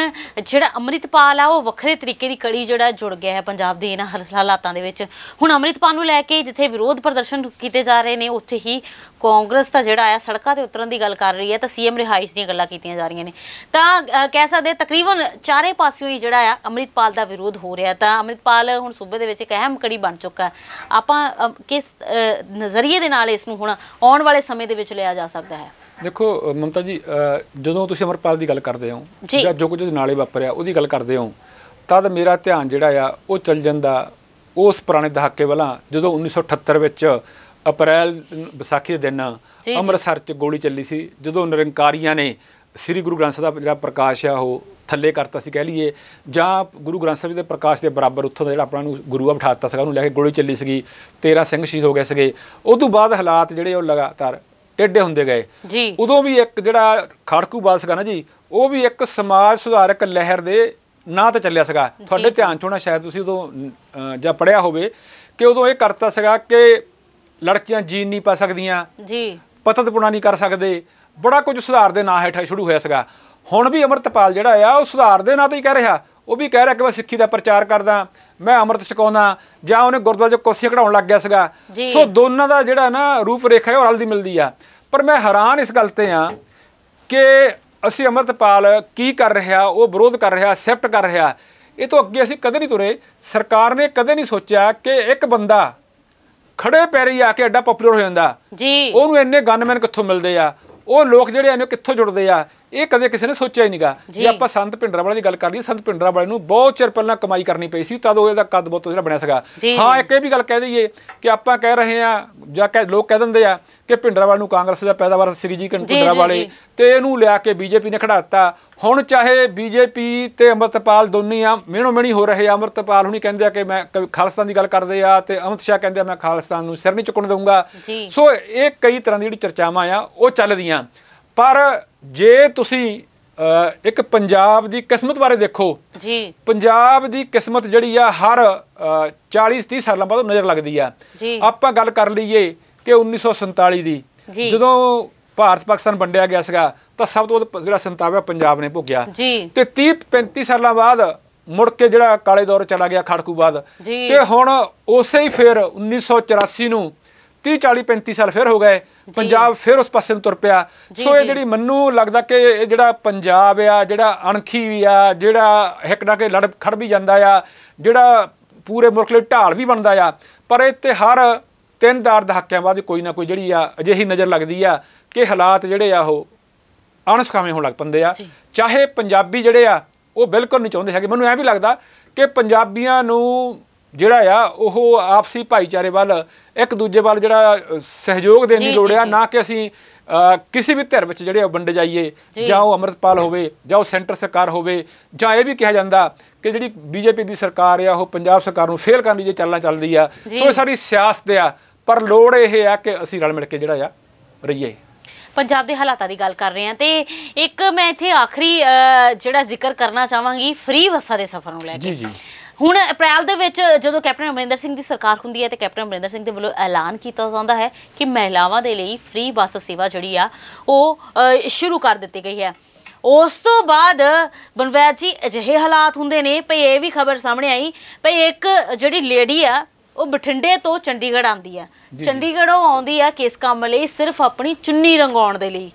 ਜਿਹੜਾ ਅਮਰਿਤਪਾਲ ਆ ਉਹ ਵੱਖਰੇ ਤਰੀਕੇ ਦੀ ਕੜੀ ਜਿਹੜਾ ਜੁੜ ਗਿਆ ਹੈ ਪੰਜਾਬ ਦੇ ਇਹਨਾਂ ਹਾਲਾਤਾਂ ਦੇ ਵਿੱਚ ਹੁਣ ਅਮਰਿਤਪਾਲ ਨੂੰ ਲੈ ਕੇ ਜਿੱਥੇ ਵਿਰੋਧ ਪ੍ਰਦਰਸ਼ਨ ਕੀਤੇ ਜਾ ਰਹੇ ਨੇ ਉੱਥੇ ਹੀ ਕਾਂਗਰਸ ਦਾ ਜਿਹੜਾ ਆ ਸੜਕਾਂ ਤੇ ਉਤਰਨ ਦੀ ਗੱਲ ਕਰ ਰਹੀ ਹੈ ਤਾਂ ਸੀਐਮ ਰਿਹਾਇਸ਼ ਦੀਆਂ ਗੱਲਾਂ ਕੀਤੀਆਂ ਜਾ ਰਹੀਆਂ ਨੇ ਤਾਂ ਕਹਿ ਸਕਦੇ ਤਕਰੀਬਨ ਚਾਰੇ ਪਾਸਿਓਂ ਹੀ ਜਿਹੜਾ ਆ ਅਮਰਿਤਪਾਲ ਦਾ ਵਿਰੋਧ ਹੋ ਰਿਹਾ ਤਾਂ ਅਮਰਿਤਪਾਲ ਹੁਣ ਸੂਬੇ ਦੇ ਵਿੱਚ ਇੱਕ ਅਹਿਮ ਕੜੀ ਬਣ ਚੁੱਕਾ ਆਪਾਂ ਕਿਸ ਨਜ਼ਰੀਏ ਦੇ ਨਾਲ ਇਸ ਨੂੰ ਹੁਣ ਆਉਣ ਵਾਲੇ ਸਮੇਂ ਦੇ ਵਿੱਚ ਲਿਆ ਜਾ ਸਕਦਾ ਹੈ ਦੇਖੋ ਮਮਤਾ ਜੀ ਜਦੋਂ ਤੁਸੀਂ ਅਮਰਪਾਲ ਦੀ ਗੱਲ ਕਰਦੇ ਹੋ ਜਾਂ ਜੋ ਕੁਝ ਨਾਲੇ ਵਾਪਰਿਆ ਉਹਦੀ ਗੱਲ ਕਰਦੇ ਹੋ ਤਦ ਮੇਰਾ ਧਿਆਨ ਜਿਹੜਾ ਆ ਉਹ ਚਲ ਜਾਂਦਾ ਉਸ ਪੁਰਾਣੇ ਦਹਾਕੇ ਵਾਲਾ ਜਦੋਂ 1978 ਵਿੱਚ ਅਪ੍ਰੈਲ ਵਿਸਾਖੀ ਦੇ ਦਿਨ ਅੰਮ੍ਰਿਤਸਰ 'ਚ ਗੋਲੀ ਚੱਲੀ ਸੀ ਜਦੋਂ ਨਿਰੰਕਾਰੀਆਂ ਨੇ ਸ੍ਰੀ ਗੁਰੂ ਗ੍ਰੰਥ ਸਾਹਿਬ ਦਾ ਜਿਹੜਾ ਪ੍ਰਕਾਸ਼ ਆ ਉਹ ਥੱਲੇ ਕਰਤਾ ਸੀ ਕਹਿ ਲਈਏ ਜਾਂ ਗੁਰੂ ਗ੍ਰੰਥ ਸਾਹਿਬ ਦੇ ਪ੍ਰਕਾਸ਼ ਦੇ ਬਰਾਬਰ ਉੱਥੋਂ ਦਾ ਜਿਹੜਾ ਆਪਣਾ ਨੂੰ ਆ ਬਿਠਾ ਦਿੱਤਾ ਸੀਗਾ ਉਹਨੂੰ ਲੈ ਕੇ ਗੋਲੀ ਚੱਲੀ ਸੀਗੀ 13 ਸਿੰਘ ਸ਼ਹੀਦ ਹੋ ਗਏ ਸੀਗੇ ਉਸ ਤੋਂ ਬਾਅਦ ਹਾਲਾਤ ਜਿਹੜੇ ਉਹ ਲਗਾਤਾਰ ਟੇਡੇ ਹੁੰਦੇ ਗਏ ਜੀ ਉਦੋਂ ਵੀ ਇੱਕ ਜਿਹੜਾ ਖੜਕੂ ਬਾਦ ਸੀਗਾ ਨਾ ਜੀ ਉਹ ਵੀ ਇੱਕ ਸਮਾਜ ਸੁਧਾਰਕ ਲਹਿਰ ਦੇ ਨਾਂ ਤੇ ਚੱਲਿਆ ਸੀਗਾ ਤੁਹਾਡੇ ਧਿਆਨ ਚ ਹੋਣਾ ਸ਼ਾਇਦ ਤੁਸੀਂ ਉਦੋਂ ਜਾਂ ਪੜਿਆ ਹੋਵੇ ਕਿ ਉਦੋਂ ਇਹ ਕਰਤਾ ਸੀਗਾ ਕਿ ਲੜਕੀਆਂ ਜੀਨ ਨਹੀਂ ਪਾ ਸਕਦੀਆਂ ਜੀ ਪਤਤ ਪੁਣਾ ਨਹੀਂ ਕਰ ਸਕਦੇ ਬੜਾ ਕੁਝ ਸੁਧਾਰ ਦੇ ਨਾਂ ਹੇਠਾਂ ਸ਼ੁਰੂ ਹੋਇਆ ਸੀਗਾ ਹੁਣ ਵੀ ਅਮਰਤਪਾਲ ਜਿਹੜਾ ਆ ਉਹ ਸੁਧਾਰ ਦੇ ਨਾਂ ਤੇ ਹੀ ਕਹਿ ਰਿਹਾ ਉਹ ਵੀ ਕਹਿ ਰਿਹਾ ਕਿ ਮੈਂ ਸਿੱਖੀ ਦਾ ਪ੍ਰਚਾਰ ਕਰਦਾ ਮੈਂ ਅੰਮ੍ਰਿਤ ਛਕਾਉਣਾ ਜਾਂ ਉਹਨੇ ਗੁਰਦੁਆਰੇ 'ਚ ਕੁਰਸੀ ਕਢਾਉਣ ਲੱਗ ਗਿਆ ਸੀਗਾ ਸੋ ਦੋਨਾਂ ਦਾ ਜਿਹੜਾ ਨਾ ਰੂਪ ਰੇਖਾ ਹੈ ਉਹ ਹਲਦੀ ਮਿਲਦੀ ਆ ਪਰ ਮੈਂ ਹੈਰਾਨ ਇਸ ਗੱਲ ਤੇ ਆ ਕਿ ਅਸੀਂ ਅੰਮ੍ਰਿਤਪਾਲ ਕੀ ਕਰ ਰਿਹਾ ਉਹ ਵਿਰੋਧ ਕਰ ਰਿਹਾ ਸੈਪਟ ਕਰ ਰਿਹਾ ਇਹ ਤੋਂ ਅੱਗੇ ਅਸੀਂ ਕਦੇ ਨਹੀਂ ਤੁਰੇ ਸਰਕਾਰ ਨੇ ਕਦੇ ਨਹੀਂ ਸੋਚਿਆ ਕਿ ਇੱਕ ਬੰਦਾ ਖੜੇ ਪੈਰੀ ਆ ਕੇ ਐਡਾ ਪਪੂਲਰ ਹੋ ਜਾਂਦਾ ਜੀ ਉਹਨੂੰ ਇੰਨੇ ਗਨਮੈਨ ਕਿੱਥੋਂ ਮਿਲਦੇ ਆ ਉਹ ਲੋਕ ਜਿਹੜੇ ਆ ਨੇ ਕਿੱਥੋਂ ਜੁੜਦੇ ਆ ਇਹ ਕਦੇ ਕਿਸੇ ਨੇ ਸੋਚਿਆ ਹੀ ਨਹੀਂਗਾ ਜੇ ਆਪਾਂ ਸੰਤ ਪਿੰਡਰਾਵਾਲੇ ਵਾਲੇ ਦੀ ਗੱਲ ਕਰਦੀ ਸੰਤ ਪਿੰਡਰਾਵਾਲੇ ਵਾਲੇ ਨੂੰ ਬਹੁਤ ਚਿਰ ਪਹਿਲਾਂ ਕਮਾਈ ਕਰਨੀ ਪਈ ਸੀ ਤਦ ਉਹਦਾ ਕੱਦ ਬਹੁਤ ਜਿਹੜਾ ਬਣਿਆ ਸੀਗਾ ਹਾਂ ਇੱਕ ਇਹ ਵੀ ਗੱਲ ਕਹਿ ਦਈਏ ਕਿ ਆਪਾਂ ਕਹਿ ਰਹੇ ਆ ਜਾਂ ਕਹਿ ਲੋਕ ਕਹਿ ਦਿੰਦੇ ਆ ਕਿ ਭਿੰਡਰਾ ਨੂੰ ਕਾਂਗਰਸ ਦਾ ਪੈਦਾਵਾਰ ਸ੍ਰੀ ਜੀ ਭਿੰਡਰਾ ਵਾਲੇ ਤੇ ਇਹਨੂੰ ਲਿਆ ਕੇ ਬੀਜੇਪੀ ਨੇ ਖੜਾਤਾ ਹੁਣ ਚਾਹੇ ਬੀਜੇਪੀ ਤੇ ਅਮਰਤਪਾਲ ਦੋਨੇ ਆ ਮਿਹਣੋ ਮਿਹਣੀ ਹੋ ਰਹੇ ਆ ਅਮਰਤਪਾਲ ਹੁਣੀ ਕਹਿੰਦੇ ਆ ਕਿ ਮੈਂ ਖਾਲਸਤਾਨ ਦੀ ਗੱਲ ਕਰਦੇ ਆ ਤੇ ਅਮਿਤ ਸ਼ਾਹ ਕਹਿੰਦੇ ਆ ਮੈਂ ਖਾਲਸਤਾਨ ਨੂੰ ਸਿਰ ਨਹੀਂ ਚੁੱਕਣ ਦਊਂਗਾ ਸੋ ਇਹ ਕਈ ਤਰ੍ਹਾਂ ਦੀ ਜਿਹੜੀ ਚਰਚਾਵਾਂ ਆ ਉਹ ਚੱਲਦੀਆਂ ਪਰ ਜੇ ਤੁਸੀਂ ਇੱਕ ਪੰਜਾਬ ਦੀ ਕਿਸਮਤ ਬਾਰੇ ਦੇਖੋ ਜੀ ਪੰਜਾਬ ਦੀ ਕਿਸਮਤ ਜਿਹੜੀ ਆ ਹਰ 40 30 ਸਾਲਾਂ ਬਾਅਦ ਨਜ਼ਰ ਲੱਗਦੀ ਆ ਆਪਾਂ ਗੱਲ ਕਰ ਲਈਏ ਕਿ 1947 ਦੀ ਜਦੋਂ ਭਾਰਤ ਪਾਕਿਸਤਾਨ ਵੰਡਿਆ ਗਿਆ ਸੀਗਾ ਤਾਂ ਸਭ ਤੋਂ ਜਿਹੜਾ ਸੰਤਾਵਾ ਪੰਜਾਬ ਨੇ ਭੋਗਿਆ ਤੇ 30 35 ਸਾਲਾਂ ਬਾਅਦ ਮੁੜ ਕੇ ਜਿਹੜਾ ਕਾਲੇ ਦੌਰ ਚਲਾ ਗਿਆ ਖੜਕੂ ਬਾਅਦ ਤੇ ਹੁਣ ਉਸੇ ਹੀ ਫੇਰ 1984 ਨੂੰ 30 40 35 ਸਾਲ ਫਿਰ ਹੋ ਗਏ ਪੰਜਾਬ ਫਿਰ ਉਸ ਪਾਸੇ ਨੂੰ ਤੁਰ ਪਿਆ ਸੋ ਇਹ ਜਿਹੜੀ ਮੈਨੂੰ ਲੱਗਦਾ ਕਿ ਇਹ ਜਿਹੜਾ ਪੰਜਾਬ ਆ ਜਿਹੜਾ ਅਣਖੀ ਵੀ ਆ ਜਿਹੜਾ ਇੱਕ ਨਾ ਕੇ ਲੜ ਖੜ ਵੀ ਜਾਂਦਾ ਆ ਜਿਹੜਾ ਪੂਰੇ ਮੁਲਕ ਲਈ ਢਾਲ ਵੀ ਬਣਦਾ ਆ ਪਰ ਇਹ ਤੇ ਹਰ ਤਿੰਨ ਦਾਰ ਦਹਾਕਿਆਂ ਬਾਅਦ ਕੋਈ ਨਾ ਕੋਈ ਜਿਹੜੀ ਆ ਅਜਿਹੀ ਨਜ਼ਰ ਲੱਗਦੀ ਆ ਕਿ ਹਾਲਾਤ ਜਿਹੜੇ ਆ ਉਹ ਅਣਸਖਾਵੇਂ ਹੋਣ ਲੱਗ ਪੰਦੇ ਆ ਚਾਹੇ ਪੰਜਾਬੀ ਜਿਹੜੇ ਆ ਉਹ ਬਿਲਕੁਲ ਨਹੀਂ ਚਾਹੁੰਦੇ ਹੈਗੇ ਮੈਨੂੰ ਐ ਵੀ ਲੱਗਦਾ ਕਿ ਪੰਜਾਬੀਆਂ ਨੂੰ ਜਿਹੜਾ ਆ ਉਹ ਆਪਸੀ ਭਾਈਚਾਰੇ ਵੱਲ ਇੱਕ ਦੂਜੇ ਵੱਲ ਜਿਹੜਾ ਸਹਿਯੋਗ ਦੇਣ ਦੀ ਲੋੜ ਆ ਨਾ ਕਿ ਅਸੀਂ ਕਿਸੇ ਵੀ ਧਿਰ ਵਿੱਚ ਜਿਹੜੇ ਵੰਡ ਜਾਈਏ ਜਾਂ ਉਹ ਅਮਰਤਪਾਲ ਹੋਵੇ ਜਾਂ ਉਹ ਸੈਂਟਰ ਸਰਕਾਰ ਹੋਵੇ ਜਾਂ ਇਹ ਵੀ ਕਿਹਾ ਜਾਂਦਾ ਕਿ ਜਿਹੜੀ ਬੀਜੇਪੀ ਦੀ ਸਰਕਾਰ ਆ ਉਹ ਪੰਜਾਬ ਸਰਕਾਰ ਨੂੰ ਫੇਲ ਕਰਨ ਦੀ ਜੇ ਚੱਲਣਾ ਚੱਲਦੀ ਆ ਸੋ ਇਹ ਸਾਰੀ ਸਿਆਸਤ ਆ ਪਰ ਲੋੜ ਇਹ ਆ ਕਿ ਅਸੀਂ ਰਲ ਮਿਲ ਕੇ ਜਿਹੜਾ ਆ ਰਹੀਏ ਪੰਜਾਬ ਦੇ ਹਾਲਾਤਾਂ ਦੀ ਗੱਲ ਕਰ ਰਹੇ ਹਾਂ ਤੇ ਇੱਕ ਮੈਂ ਇੱਥੇ ਆਖਰੀ ਜਿਹੜਾ ਜ਼ਿਕਰ ਕਰਨਾ ਚਾਹਾਂਗੀ ਫ੍ਰੀ ਵਸਾ ਦੇ ਸਫ਼ਰ ਨੂੰ ਲੈ ਕੇ ਜੀ ਜੀ ਹੁਣ ਅਪ੍ਰੈਲ ਦੇ ਵਿੱਚ ਜਦੋਂ ਕੈਪਟਨ ਅਮਰਿੰਦਰ ਸਿੰਘ ਦੀ ਸਰਕਾਰ ਹੁੰਦੀ ਹੈ ਤੇ ਕੈਪਟਨ ਅਮਰਿੰਦਰ ਸਿੰਘ ਦੇ ਵੱਲੋਂ ਐਲਾਨ ਕੀਤਾ ਜਾਂਦਾ ਹੈ ਕਿ ਮਹਿਲਾਵਾਂ ਦੇ ਲਈ ਫ੍ਰੀ ਬੱਸ ਸੇਵਾ ਜਿਹੜੀ ਆ ਉਹ ਸ਼ੁਰੂ ਕਰ ਦਿੱਤੀ ਗਈ ਹੈ ਉਸ ਤੋਂ ਬਾਅਦ ਬਨਵੈਤ ਜੀ ਅਜਿਹੇ ਹਾਲਾਤ ਹੁੰਦੇ ਨੇ ਭਈ ਇਹ ਵੀ ਖਬਰ ਸਾਹਮਣੇ ਆਈ ਭਈ ਇੱਕ ਜਿਹੜੀ ਲੇਡੀ ਆ ਉਹ ਬਠਿੰਡੇ ਤੋਂ ਚੰਡੀਗੜ੍ਹ ਆਉਂਦੀ ਆ ਚੰਡੀਗੜ੍ਹੋਂ ਆਉਂਦੀ ਆ ਕਿਸ ਕੰਮ ਲਈ ਸਿਰਫ ਆਪਣੀ ਚੁੰਨੀ ਰੰਗਾਉਣ ਦੇ ਲਈ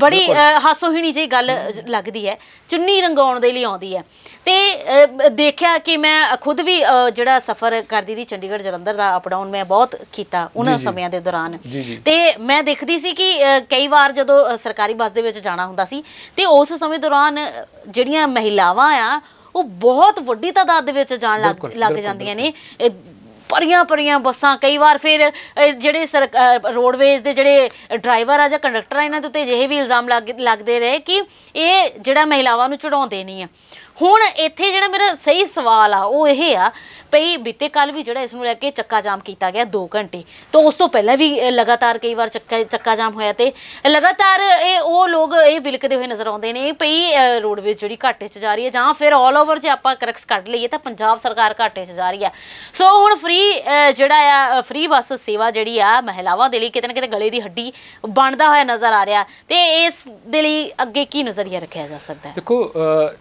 ਬੜੀ ਹਾਸੋਹੀਣੀ ਜਿਹੀ ਗੱਲ ਲੱਗਦੀ ਹੈ ਚੁੰਨੀ ਰੰਗਾਉਣ ਦੇ ਲਈ ਆਉਂਦੀ ਹੈ ਤੇ ਦੇਖਿਆ ਕਿ ਮੈਂ ਖੁਦ ਵੀ ਜਿਹੜਾ ਸਫ਼ਰ ਕਰਦੀ ਦੀ ਚੰਡੀਗੜ੍ਹ ਜਲੰਧਰ ਦਾ ਅਪ ਡਾਊਨ ਮੈਂ ਬਹੁਤ ਕੀਤਾ ਉਹਨਾਂ ਸਮਿਆਂ ਦੇ ਦੌਰਾਨ ਤੇ ਮੈਂ ਦੇਖਦੀ ਸੀ ਕਿ ਕਈ ਵਾਰ ਜਦੋਂ ਸਰਕਾਰੀ ਬੱਸ ਦੇ ਵਿੱਚ ਜਾਣਾ ਹੁੰਦਾ ਸੀ ਤੇ ਉਸ ਸਮੇਂ ਦੌਰਾਨ ਜਿਹੜੀਆਂ ਮਹਿਲਾਵਾਂ ਆ ਉਹ ਬਹੁਤ ਵੱਡੀ ਤਾਦਾਦ ਦੇ ਵਿੱਚ ਜਾਣ ਲੱਗ ਜਾਂਦੀਆਂ ਨੇ ਪਰੀਆਂ ਪਰੀਆਂ ਬੱਸਾਂ ਕਈ ਵਾਰ ਫਿਰ ਜਿਹੜੇ ਰੋਡਵੇਜ਼ ਦੇ ਜਿਹੜੇ ਡਰਾਈਵਰ ਆ ਜਾਂ ਕੰਡਕਟਰ ਆ ਇਹਨਾਂ ਦੇ ਉੱਤੇ ਅਜਿਹੇ ਵੀ ਇਲਜ਼ਾਮ ਲੱਗਦੇ ਰਹੇ ਕਿ ਇਹ ਜਿਹੜਾ ਮਹਿਲਾਵਾਂ ਨੂੰ ਚੜਾਉਂਦੇ ਨਹੀਂ ਆ ਹੁਣ ਇੱਥੇ ਜਿਹੜਾ ਮੇਰਾ ਸਹੀ ਸਵਾਲ ਆ ਉਹ ਇਹ ਆ ਪਈ ਬੀਤੇ ਕੱਲ ਵੀ ਜਿਹੜਾ ਇਸ ਨੂੰ ਲੈ ਕੇ ਚੱਕਾ ਜਾਮ ਕੀਤਾ ਗਿਆ 2 ਘੰਟੇ ਤੋਂ ਉਸ ਤੋਂ ਪਹਿਲਾਂ ਵੀ ਲਗਾਤਾਰ ਕਈ ਵਾਰ ਚੱਕਾ ਚੱਕਾ ਜਾਮ ਹੋਇਆ ਤੇ ਲਗਾਤਾਰ ਇਹ ਉਹ ਲੋਕ ਇਹ ਵਿਲਕਦੇ ਹੋਏ ਨਜ਼ਰ ਆਉਂਦੇ ਨੇ ਪਈ ਰੋਡਵੇਜ਼ ਜਿਹੜੀ ਘਾਟੇ 'ਚ ਜਾ ਰਹੀ ਹੈ ਜਾਂ ਫਿਰ ਆਲ ਓਵਰ ਜੇ ਆਪਾਂ ਕਰੈਕਸ ਕੱਢ ਲਈਏ ਤਾਂ ਪੰਜਾਬ ਸਰਕਾਰ ਘਾਟੇ 'ਚ ਜਾ ਰਹੀ ਹੈ ਸੋ ਹੁਣ ਫ੍ਰੀ ਜਿਹੜਾ ਆ ਫ੍ਰੀ ਬੱਸ ਸੇਵਾ ਜਿਹੜੀ ਆ ਮਹਿਲਾਵਾਂ ਦੇ ਲਈ ਕਿਤੇ ਨਾ ਕਿਤੇ ਗਲੇ ਦੀ ਹੱਡੀ ਬਣਦਾ ਹੋਇਆ ਨਜ਼ਰ ਆ ਰਿਹਾ ਤੇ ਇਸ ਦੇ ਲਈ ਅੱਗੇ ਕੀ ਨਜ਼ਰੀਆ ਰੱਖਿਆ ਜਾ ਸਕਦਾ ਹੈ ਦੇਖੋ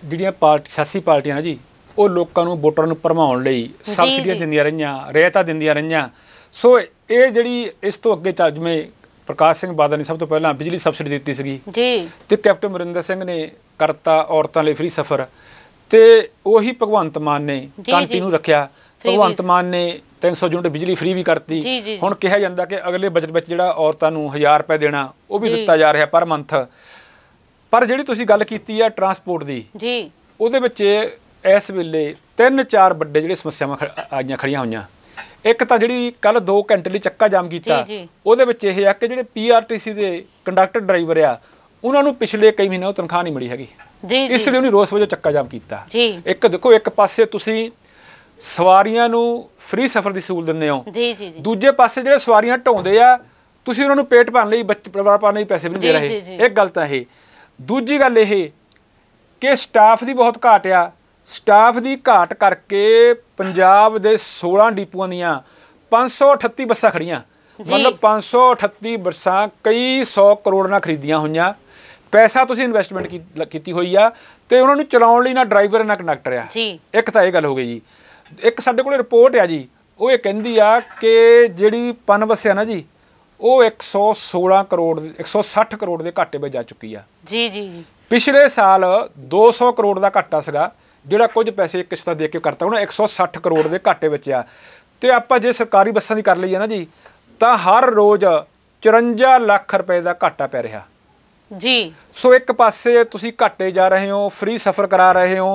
ਜਿਹੜੀਆਂ ਪਾਰਟੀ 86 ਪਾਰਟੀਆਂ ਨੇ ਜੀ ਉਹ ਲੋਕਾਂ ਨੂੰ ਵੋਟਰਾਂ ਨੂੰ ਭਰਮਾਉਣ ਲਈ ਸਬਸਿਡੀਆਂ ਦਿੰਦੀਆਂ ਰਹੀਆਂ ਰਿਆਇਤਾਂ ਦਿੰਦੀਆਂ ਰਹੀਆਂ ਸੋ ਇਹ ਜਿਹੜੀ ਇਸ ਤੋਂ ਅੱਗੇ ਚੱਲ ਜਿਵੇਂ ਪ੍ਰਕਾਸ਼ ਸਿੰਘ ਬਾਦਲ ਨੇ ਸਭ ਤੋਂ ਪਹਿਲਾਂ ਬਿਜਲੀ ਸਬਸਿਡੀ ਦਿੱਤੀ ਸੀਗੀ ਜੀ ਤੇ ਕੈਪਟਨ ਮਰਿੰਦਰ ਸਿੰਘ ਨੇ ਕਰਤਾ ਔਰਤਾਂ ਲਈ ਫ੍ਰੀ ਸਫਰ ਤੇ ਉਹੀ ਭਗਵੰਤ ਮਾਨ ਨੇ ਕੰਟੀ ਨੂੰ ਰੱਖਿਆ ਭਗਵੰਤ ਮਾਨ ਨੇ 300 ਯੂਨਿਟ ਬਿਜਲੀ ਫ੍ਰੀ ਵੀ ਕਰਤੀ ਹੁਣ ਕਿਹਾ ਜਾਂਦਾ ਕਿ ਅਗਲੇ ਬਜਟ ਵਿੱਚ ਜਿਹੜਾ ਔਰਤਾਂ ਨੂੰ 1000 ਰੁਪਏ ਦੇਣਾ ਉਹ ਵੀ ਦਿੱਤਾ ਜਾ ਰਿਹਾ ਪਰ ਮੰਥ ਪਰ ਜਿਹੜੀ ਤੁਸੀਂ ਗੱਲ ਕੀਤੀ ਹੈ ਟਰਾਂਸਪੋਰਟ ਦੀ ਜੀ ਉਹਦੇ ਵਿੱਚ ਇਸ ਵੇਲੇ ਤਿੰਨ ਚਾਰ ਵੱਡੇ ਜਿਹੜੇ ਸਮੱਸਿਆਵਾਂ ਆਈਆਂ ਖੜੀਆਂ ਹੋਈਆਂ ਇੱਕ ਤਾਂ ਜਿਹੜੀ ਕੱਲ 2 ਘੰਟੇ ਲਈ ਚੱਕਾ ਜਾਮ ਕੀਤਾ ਉਹਦੇ ਵਿੱਚ ਇਹ ਆ ਕਿ ਜਿਹੜੇ ਪੀਆਰਟੀਸੀ ਦੇ ਕੰਡਕਟਰ ਡਰਾਈਵਰ ਆ ਉਹਨਾਂ ਨੂੰ ਪਿਛਲੇ ਕਈ ਮਹੀਨੇ ਉਹ ਤਨਖਾਹ ਨਹੀਂ ਮਿਲੀ ਹੈਗੀ ਜੀ ਜੀ ਇਸ ਲਈ ਉਹਨੇ ਰੋਸ ਵਜੋਂ ਚੱਕਾ ਜਾਮ ਕੀਤਾ ਇੱਕ ਦੇਖੋ ਇੱਕ ਪਾਸੇ ਤੁਸੀਂ ਸਵਾਰੀਆਂ ਨੂੰ ਫ੍ਰੀ ਸਫਰ ਦੀ ਸਹੂਲਤ ਦਿੰਦੇ ਹੋ ਜੀ ਜੀ ਜੀ ਦੂਜੇ ਪਾਸੇ ਜਿਹੜੇ ਸਵਾਰੀਆਂ ਢੋਂਦੇ ਆ ਤੁਸੀਂ ਉਹਨਾਂ ਨੂੰ ਪੇਟ ਭਰਨ ਲਈ ਬੱਚੇ ਪਰਿਵਾਰ ਪਾਣ ਲਈ ਪੈਸੇ ਵੀ ਨਹੀਂ ਦੇ ਰਹੇ ਇਹ ਗਲਤ ਹੈ ਇਹ ਦੂਜੀ ਗੱਲ ਇਹ ਕਿ ਸਟਾਫ ਦੀ ਬਹੁਤ ਘਾਟ ਆ ਸਟਾਫ ਦੀ ਘਾਟ ਕਰਕੇ ਪੰਜਾਬ ਦੇ 16 ਡਿਪੂਆਂ ਦੀਆਂ 538 ਬੱਸਾਂ ਖੜੀਆਂ ਮਤਲਬ 538 ਬੱਸਾਂ ਕਈ 100 ਕਰੋੜ ਨਾਲ ਖਰੀਦੀਆਂ ਹੋਈਆਂ ਪੈਸਾ ਤੁਸੀਂ ਇਨਵੈਸਟਮੈਂਟ ਕੀਤੀ ਹੋਈ ਆ ਤੇ ਉਹਨਾਂ ਨੂੰ ਚਲਾਉਣ ਲਈ ਨਾ ਡਰਾਈਵਰ ਨਾ ਕੰਡਕਟਰ ਆ ਇੱਕ ਤਾਂ ਇਹ ਗੱਲ ਹੋ ਗਈ ਜੀ ਇੱਕ ਸਾਡੇ ਕੋਲੇ ਰਿਪੋਰਟ ਆ ਜੀ ਉਹ ਇਹ ਕਹਿੰਦੀ ਆ ਕਿ ਜਿਹੜੀ ਪਨ ਵਸਿਆ ਨਾ ਜੀ ਉਹ 116 ਕਰੋੜ 160 ਕਰੋੜ ਦੇ ਘਾਟੇ ਵਿੱਚ ਜਾ ਚੁੱਕੀ ਆ ਜੀ ਜੀ ਜੀ ਪਿਛਲੇ ਸਾਲ 200 ਕਰੋੜ ਦਾ ਘਾਟਾ ਸੀਗਾ ਜਿਹੜਾ ਕੁਝ ਪੈਸੇ ਕਿਸ਼ਤਾਂ ਦੇ ਕੇ ਕਰਤਾ ਉਹਨਾਂ 160 ਕਰੋੜ ਦੇ ਘਾਟੇ ਵਿੱਚ ਆ ਤੇ ਆਪਾਂ ਜੇ ਸਰਕਾਰੀ ਬੱਸਾਂ ਦੀ ਕਰ ਲਈਏ ਨਾ ਜੀ ਤਾਂ ਹਰ ਰੋਜ਼ 54 ਲੱਖ ਰੁਪਏ ਦਾ ਘਾਟਾ ਪੈ ਰਿਹਾ ਜੀ ਸੋ ਇੱਕ ਪਾਸੇ ਤੁਸੀਂ ਘਾਟੇ ਜਾ ਰਹੇ ਹੋ ਫ੍ਰੀ ਸਫ਼ਰ ਕਰਾ ਰਹੇ ਹੋ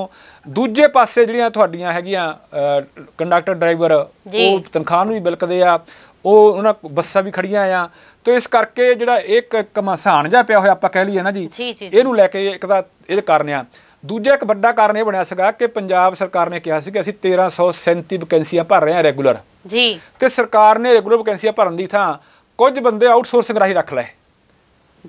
ਦੂਜੇ ਪਾਸੇ ਜਿਹੜੀਆਂ ਤੁਹਾਡੀਆਂ ਹੈਗੀਆਂ ਕੰਡਕਟਰ ਡਰਾਈਵਰ ਉਹ ਤਨਖਾਹ ਨੂੰ ਵੀ ਬਿਲਕਦੇ ਆ ਉਹ ਉਹਨਾਂ ਬੱਸਾਂ ਵੀ ਖੜੀਆਂ ਆ ਤੋ ਇਸ ਕਰਕੇ ਜਿਹੜਾ ਇੱਕ ਕਮਸਾਨ ਜਾ ਪਿਆ ਹੋਇਆ ਆਪਾਂ ਕਹਿ ਲਈਏ ਨਾ ਜੀ ਇਹਨੂੰ ਲੈ ਕੇ ਇੱਕ ਦਾ ਇਹ ਕਾਰਨ ਆ ਦੂਜਾ ਇੱਕ ਵੱਡਾ ਕਾਰਨ ਇਹ ਬਣਿਆ ਸੀਗਾ ਕਿ ਪੰਜਾਬ ਸਰਕਾਰ ਨੇ ਕਿਹਾ ਸੀ ਕਿ ਅਸੀਂ 1337 ਵੈਕੈਂਸੀਆਂ ਭਰ ਰਹੇ ਹਾਂ ਰੈਗੂਲਰ ਜੀ ਤੇ ਸਰਕਾਰ ਨੇ ਰੈਗੂਲਰ ਵੈਕੈਂਸੀਆਂ ਭਰਨ ਦੀ ਥਾਂ ਕੁਝ ਬੰਦੇ ਆਊਟਸੋਰਸਿੰਗ ਰਾਹੀਂ ਰੱਖ ਲਏ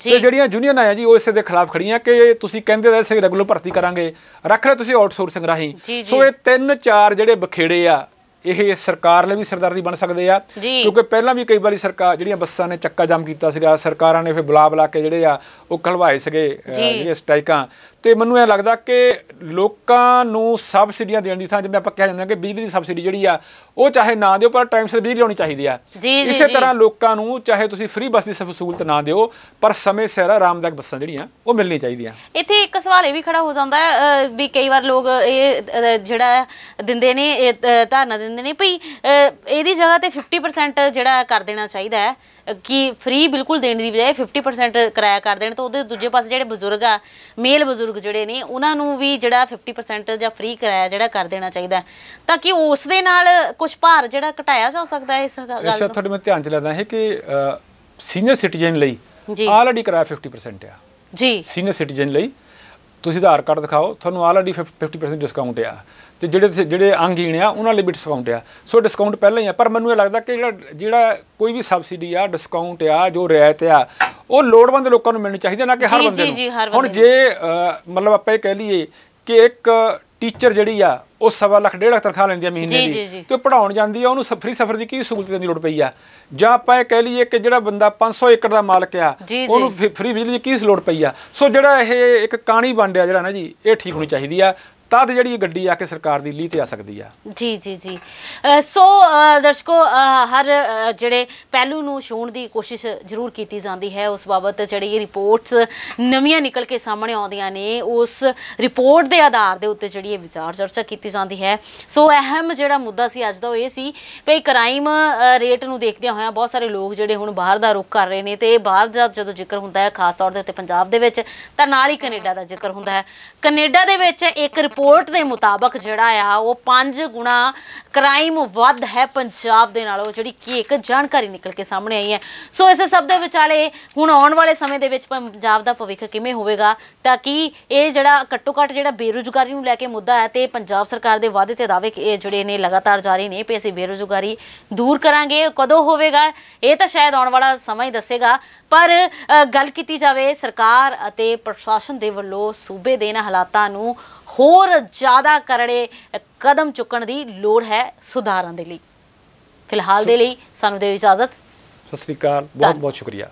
ਤੇ ਜਿਹੜੀਆਂ ਜੂਨੀਅਰ ਆਇਆ ਜੀ ਉਹ ਇਸੇ ਦੇ ਖਿਲਾਫ ਖੜੀਆਂ ਕਿ ਤੁਸੀਂ ਕਹਿੰਦੇ ਤਾਂ ਸੀ ਰੈਗੂਲਰ ਭਰਤੀ ਕਰਾਂਗੇ ਰੱਖ ਲੈ ਤੁਸੀਂ ਆਊਟਸੋਰਸਿੰਗ ਰਾਹੀਂ ਸੋ ਇਹ ਤਿੰਨ ਚਾਰ ਜਿਹੜੇ ਬਖੇੜੇ ਆ ਇਹ ਸਰਕਾਰ ਲਈ ਵੀ ਸਰਦਰਦੀ ਬਣ ਸਕਦੇ ਆ ਕਿਉਂਕਿ ਪਹਿਲਾਂ ਵੀ ਕਈ ਵਾਰੀ ਸਰਕਾਰ ਜਿਹੜੀਆਂ ਬੱਸਾਂ ਨੇ ਚੱਕਾ ਜਾਮ ਕੀਤਾ ਸੀਗਾ ਸਰਕਾਰਾਂ ਨੇ ਫਿਰ ਬੁਲਾ ਬੁਲਾ ਕੇ ਜਿਹੜੇ ਆ ਉਹ ਖਲਵਾਏ ਸੀਗੇ ਜਿਹੜੀਆਂ ਸਟ੍ਰਾਈਕਾਂ ਤੇ ਮੈਨੂੰ ਇਹ ਲੱਗਦਾ ਕਿ ਲੋਕਾਂ ਨੂੰ ਸਬਸਿਡੀਆਂ ਦੇਣ ਦੀ ਥਾਂ ਜਿਵੇਂ ਆਪਾਂ ਕਹਿ ਜਾਂਦੇ ਹਾਂ ਕਿ ਬਿਜਲੀ ਦੀ ਸਬਸਿਡੀ ਜਿਹੜੀ ਆ ਉਹ ਚਾਹੇ ਨਾ ਦਿਓ ਪਰ ਟਾਈਮ ਸਿਰ ਬਿਜਲੀ ਲਾਉਣੀ ਚਾਹੀਦੀ ਆ ਇਸੇ ਤਰ੍ਹਾਂ ਲੋਕਾਂ ਨੂੰ ਚਾਹੇ ਤੁਸੀਂ ਫ੍ਰੀ ਬੱਸ ਦੀ ਸਹੂਲਤ ਨਾ ਦਿਓ ਪਰ ਸਮੇਂ ਸਿਰ ਆਰਾਮਦਾਇਕ ਬੱਸਾਂ ਜਿਹੜੀਆਂ ਉਹ ਮਿਲਣੀ ਚਾਹੀਦੀਆਂ ਇੱਥੇ ਇੱਕ ਸਵਾਲ ਇਹ ਵੀ ਖੜਾ ਹੋ ਜਾਂਦਾ ਹੈ ਵੀ ਕਈ ਵਾਰ ਲੋਕ ਇਹ ਜਿਹੜਾ ਦਿੰਦੇ ਨੇ ਇਹ ਧਾਰਨਾ ਦਿੰਦੇ ਨੇ ਭਈ ਇਹਦੀ ਜਗ੍ਹਾ ਤੇ 50% ਜਿਹੜਾ ਕਰ ਦੇਣਾ ਚਾਹੀਦਾ ਹੈ ਕਿ ਫ੍ਰੀ ਬਿਲਕੁਲ ਦੇਣ ਦੀ ਬਜਾਏ 50% ਕਿਰਾਇਆ ਕਰ ਦੇਣ ਤਾਂ ਉਹਦੇ ਦੂਜੇ ਪਾਸੇ ਜਿਹੜੇ ਬਜ਼ੁਰਗ ਆ ਮੇਲ ਬਜ਼ੁਰਗ ਜਿਹੜੇ ਨੇ ਉਹਨਾਂ ਨੂੰ ਵੀ ਜਿਹੜਾ 50% ਜਾਂ ਫ੍ਰੀ ਕਿਰਾਇਆ ਜਿਹੜਾ ਕਰ ਦੇਣਾ ਚਾਹੀਦਾ ਤਾਂ ਕਿ ਉਸ ਦੇ ਨਾਲ ਕੁਝ ਭਾਰ ਜਿਹੜਾ ਘਟਾਇਆ ਜਾ ਸਕਦਾ ਹੈ ਇਸ ਗੱਲ ਨੂੰ ਅੱਛਾ ਤੁਹਾਡੇ ਮੈਂ ਧਿਆਨ ਚ ਲੈਣਾ ਹੈ ਕਿ ਸੀਨੀਅਰ ਸਿਟੀਜ਼ਨ ਲਈ ਆਲਰੇਡੀ ਕਿਰਾਇਆ 50% ਆ ਜੀ ਸੀਨੀਅਰ ਸਿਟੀਜ਼ਨ ਲਈ ਤੁਸੀਂ ਆਧਾਰ ਕਾਰਡ ਦਿਖਾਓ ਤੁਹਾਨੂੰ ਆਲਰੇਡੀ 50% ਡਿਸਕਾਊਂਟ ਆ ਤੇ ਜਿਹੜੇ ਜਿਹੜੇ ਅੰਗਹੀਣ ਆ ਉਹਨਾਂ ਲਈ ਵੀ ਡਿਸਕਾਊਂਟ ਆ ਸੋ ਡਿਸਕਾਊਂਟ ਪਹਿਲਾਂ ਹੀ ਆ ਪਰ ਮੈਨੂੰ ਇਹ ਲੱਗਦਾ ਕਿ ਜਿਹੜਾ ਜਿਹੜਾ ਕੋਈ ਵੀ ਸਬਸਿਡੀ ਆ ਡਿਸਕਾਊਂਟ ਆ ਜੋ ਰਿਆਇਤ ਆ ਉਹ ਲੋੜਵੰਦ ਲੋਕਾਂ ਨੂੰ ਮਿਲਣੀ ਚਾਹੀਦੀ ਨਾ ਕਿ ਹਰ ਬੰਦੇ ਨੂੰ ਹੁਣ ਜੇ ਮਤਲਬ ਆਪਾਂ ਇਹ ਕਹਿ ਲਈਏ ਕਿ ਇੱਕ ਟੀਚਰ ਜਿਹੜੀ ਆ ਉਹ ਸਵਾ ਲੱਖ ਡੇਢ ਲੱਖ ਤਨਖਾਹ ਲੈਂਦੀ ਆ ਮਹੀਨੇ ਦੀ ਤੇ ਪੜਾਉਣ ਜਾਂਦੀ ਆ ਉਹਨੂੰ ਸਫਰੀ ਸਫਰ ਦੀ ਕੀ ਸਹੂਲਤ ਦੀ ਲੋੜ ਪਈ ਆ ਜਾਂ ਆਪਾਂ ਇਹ ਕਹਿ ਲਈਏ ਕਿ ਜਿਹੜਾ ਬੰਦਾ 500 ਏਕੜ ਦਾ ਮਾਲਕ ਆ ਉਹਨੂੰ ਫ੍ਰੀ ਬਿਜਲੀ ਦੀ ਕੀ ਲੋੜ ਪਈ ਆ ਸੋ ਜਿਹੜਾ ਇਹ ਇੱਕ ਕਾਣੀ ਬੰਡਿਆ ਜਿਹੜਾ ਨਾ ਜੀ ਇਹ ਠੀਕ ਹੋਣੀ ਚਾਹੀਦੀ ਆ ਤਦ ਜਿਹੜੀ ਇਹ ਗੱਡੀ ਆ ਕੇ ਸਰਕਾਰ ਦੀ ਲੀ ਤੇ ਆ ਸਕਦੀ ਆ ਜੀ ਜੀ ਜੀ ਸੋ ਦਰਸ਼ਕੋ ਹਰ ਜਿਹੜੇ ਪਹਿਲੂ ਨੂੰ ਛੂਣ ਦੀ ਕੋਸ਼ਿਸ਼ ਜ਼ਰੂਰ ਕੀਤੀ ਜਾਂਦੀ ਹੈ ਉਸ ਬਾਬਤ ਜਿਹੜੀ ਰਿਪੋਰਟਸ ਨਵੀਆਂ ਨਿਕਲ ਕੇ ਸਾਹਮਣੇ ਆਉਂਦੀਆਂ ਨੇ ਉਸ ਰਿਪੋਰਟ ਦੇ ਆਧਾਰ ਦੇ ਉੱਤੇ ਜਿਹੜੀ ਇਹ ਵਿਚਾਰ ਚਰਚਾ ਕੀਤੀ ਜਾਂਦੀ ਹੈ ਸੋ ਅਹਿਮ ਜਿਹੜਾ ਮੁੱਦਾ ਸੀ ਅੱਜ ਦਾ ਉਹ ਇਹ ਸੀ ਭਈ ਕ੍ਰਾਈਮ ਰੇਟ ਨੂੰ ਦੇਖਦਿਆਂ ਹੋਇਆਂ ਬਹੁਤ ਸਾਰੇ ਲੋਕ ਜਿਹੜੇ ਹੁਣ ਬਾਹਰ ਦਾ ਰੁਖ ਕਰ ਰਹੇ ਨੇ ਤੇ ਬਾਹਰ ਦਾ ਜਦੋਂ ਜ਼ਿਕਰ ਹੁੰਦਾ ਹੈ ਖਾਸ ਤੌਰ ਦੇ ਉੱਤੇ ਪੰਜਾਬ ਦੇ ਵਿੱਚ ਤਾਂ ਨਾਲ ਹੀ ਕੈਨੇਡਾ ਦਾ ਜ਼ਿਕਰ ਹੁੰਦਾ ਹੈ ਕੈਨੇਡਾ ਦੇ ਵਿੱਚ ਇੱਕ ਰਿਪੋਰਟ ਦੇ ਮੁਤਾਬਕ ਜਿਹੜਾ ਆ ਉਹ 5 ਗੁਣਾ ਕ੍ਰਾਈਮ ਵੱਧ ਹੈ ਪੰਜਾਬ ਦੇ ਨਾਲ ਉਹ ਜਿਹੜੀ ਕੀ ਇੱਕ ਜਾਣਕਾਰੀ ਨਿਕਲ ਕੇ ਸਾਹਮਣੇ ਆਈ ਹੈ ਸੋ ਇਸੇ ਸਭ ਦੇ ਵਿਚਾਲੇ ਹੁਣ ਆਉਣ ਵਾਲੇ ਸਮੇਂ ਦੇ ਵਿੱਚ ਪੰਜਾਬ ਦਾ ਭਵਿੱਖ ਕਿਵੇਂ ਹੋਵੇਗਾ ਤਾਂ ਕਿ ਇਹ ਜਿਹੜਾ ਘੱਟੋ ਘੱਟ ਜਿਹੜਾ ਬੇਰੋਜ਼ਗਾਰੀ ਨੂੰ ਲੈ ਕੇ ਮੁੱਦਾ ਹੈ ਤੇ ਪੰਜਾਬ ਸਰਕਾਰ ਦੇ ਵਾਅਦੇ ਤੇ ਦਾਅਵੇ ਕਿ ਇਹ ਜਿਹੜੇ ਨੇ ਲਗਾਤਾਰ ਜਾਰੀ ਨੇ ਪਈ ਅਸੀਂ ਬੇਰੋਜ਼ਗਾਰੀ ਦੂਰ ਕਰਾਂਗੇ ਕਦੋਂ ਹੋਵੇਗਾ ਇਹ ਤਾਂ ਸ਼ਾਇਦ ਆਉਣ ਵਾਲਾ ਸਮਾਂ ਹੀ ਦੱਸੇਗਾ ਪਰ ਗੱਲ ਕੀਤੀ ਜਾਵੇ ਸਰਕਾਰ ਅਤੇ ਪ੍ਰਸ਼ਾਸਨ ਦੇ ਵੱਲੋਂ ਸੂਬੇ ਦੇ ਇਹਨਾਂ ਹਾਲਾਤਾਂ ਨੂੰ ਹੋਰ ਜ਼ਿਆਦਾ ਕਰੜੇ ਕਦਮ ਚੁੱਕਣ ਦੀ ਲੋੜ ਹੈ ਸੁਧਾਰਾਂ ਦੇ ਲਈ ਫਿਲਹਾਲ ਦੇ ਲਈ ਸਾਨੂੰ ਦੇ ਇਜਾਜ਼ਤ ਸਤਿ ਸ੍ਰੀ ਅਕਾਲ ਬਹੁਤ ਬਹੁਤ ਸ਼ੁਕਰੀਆ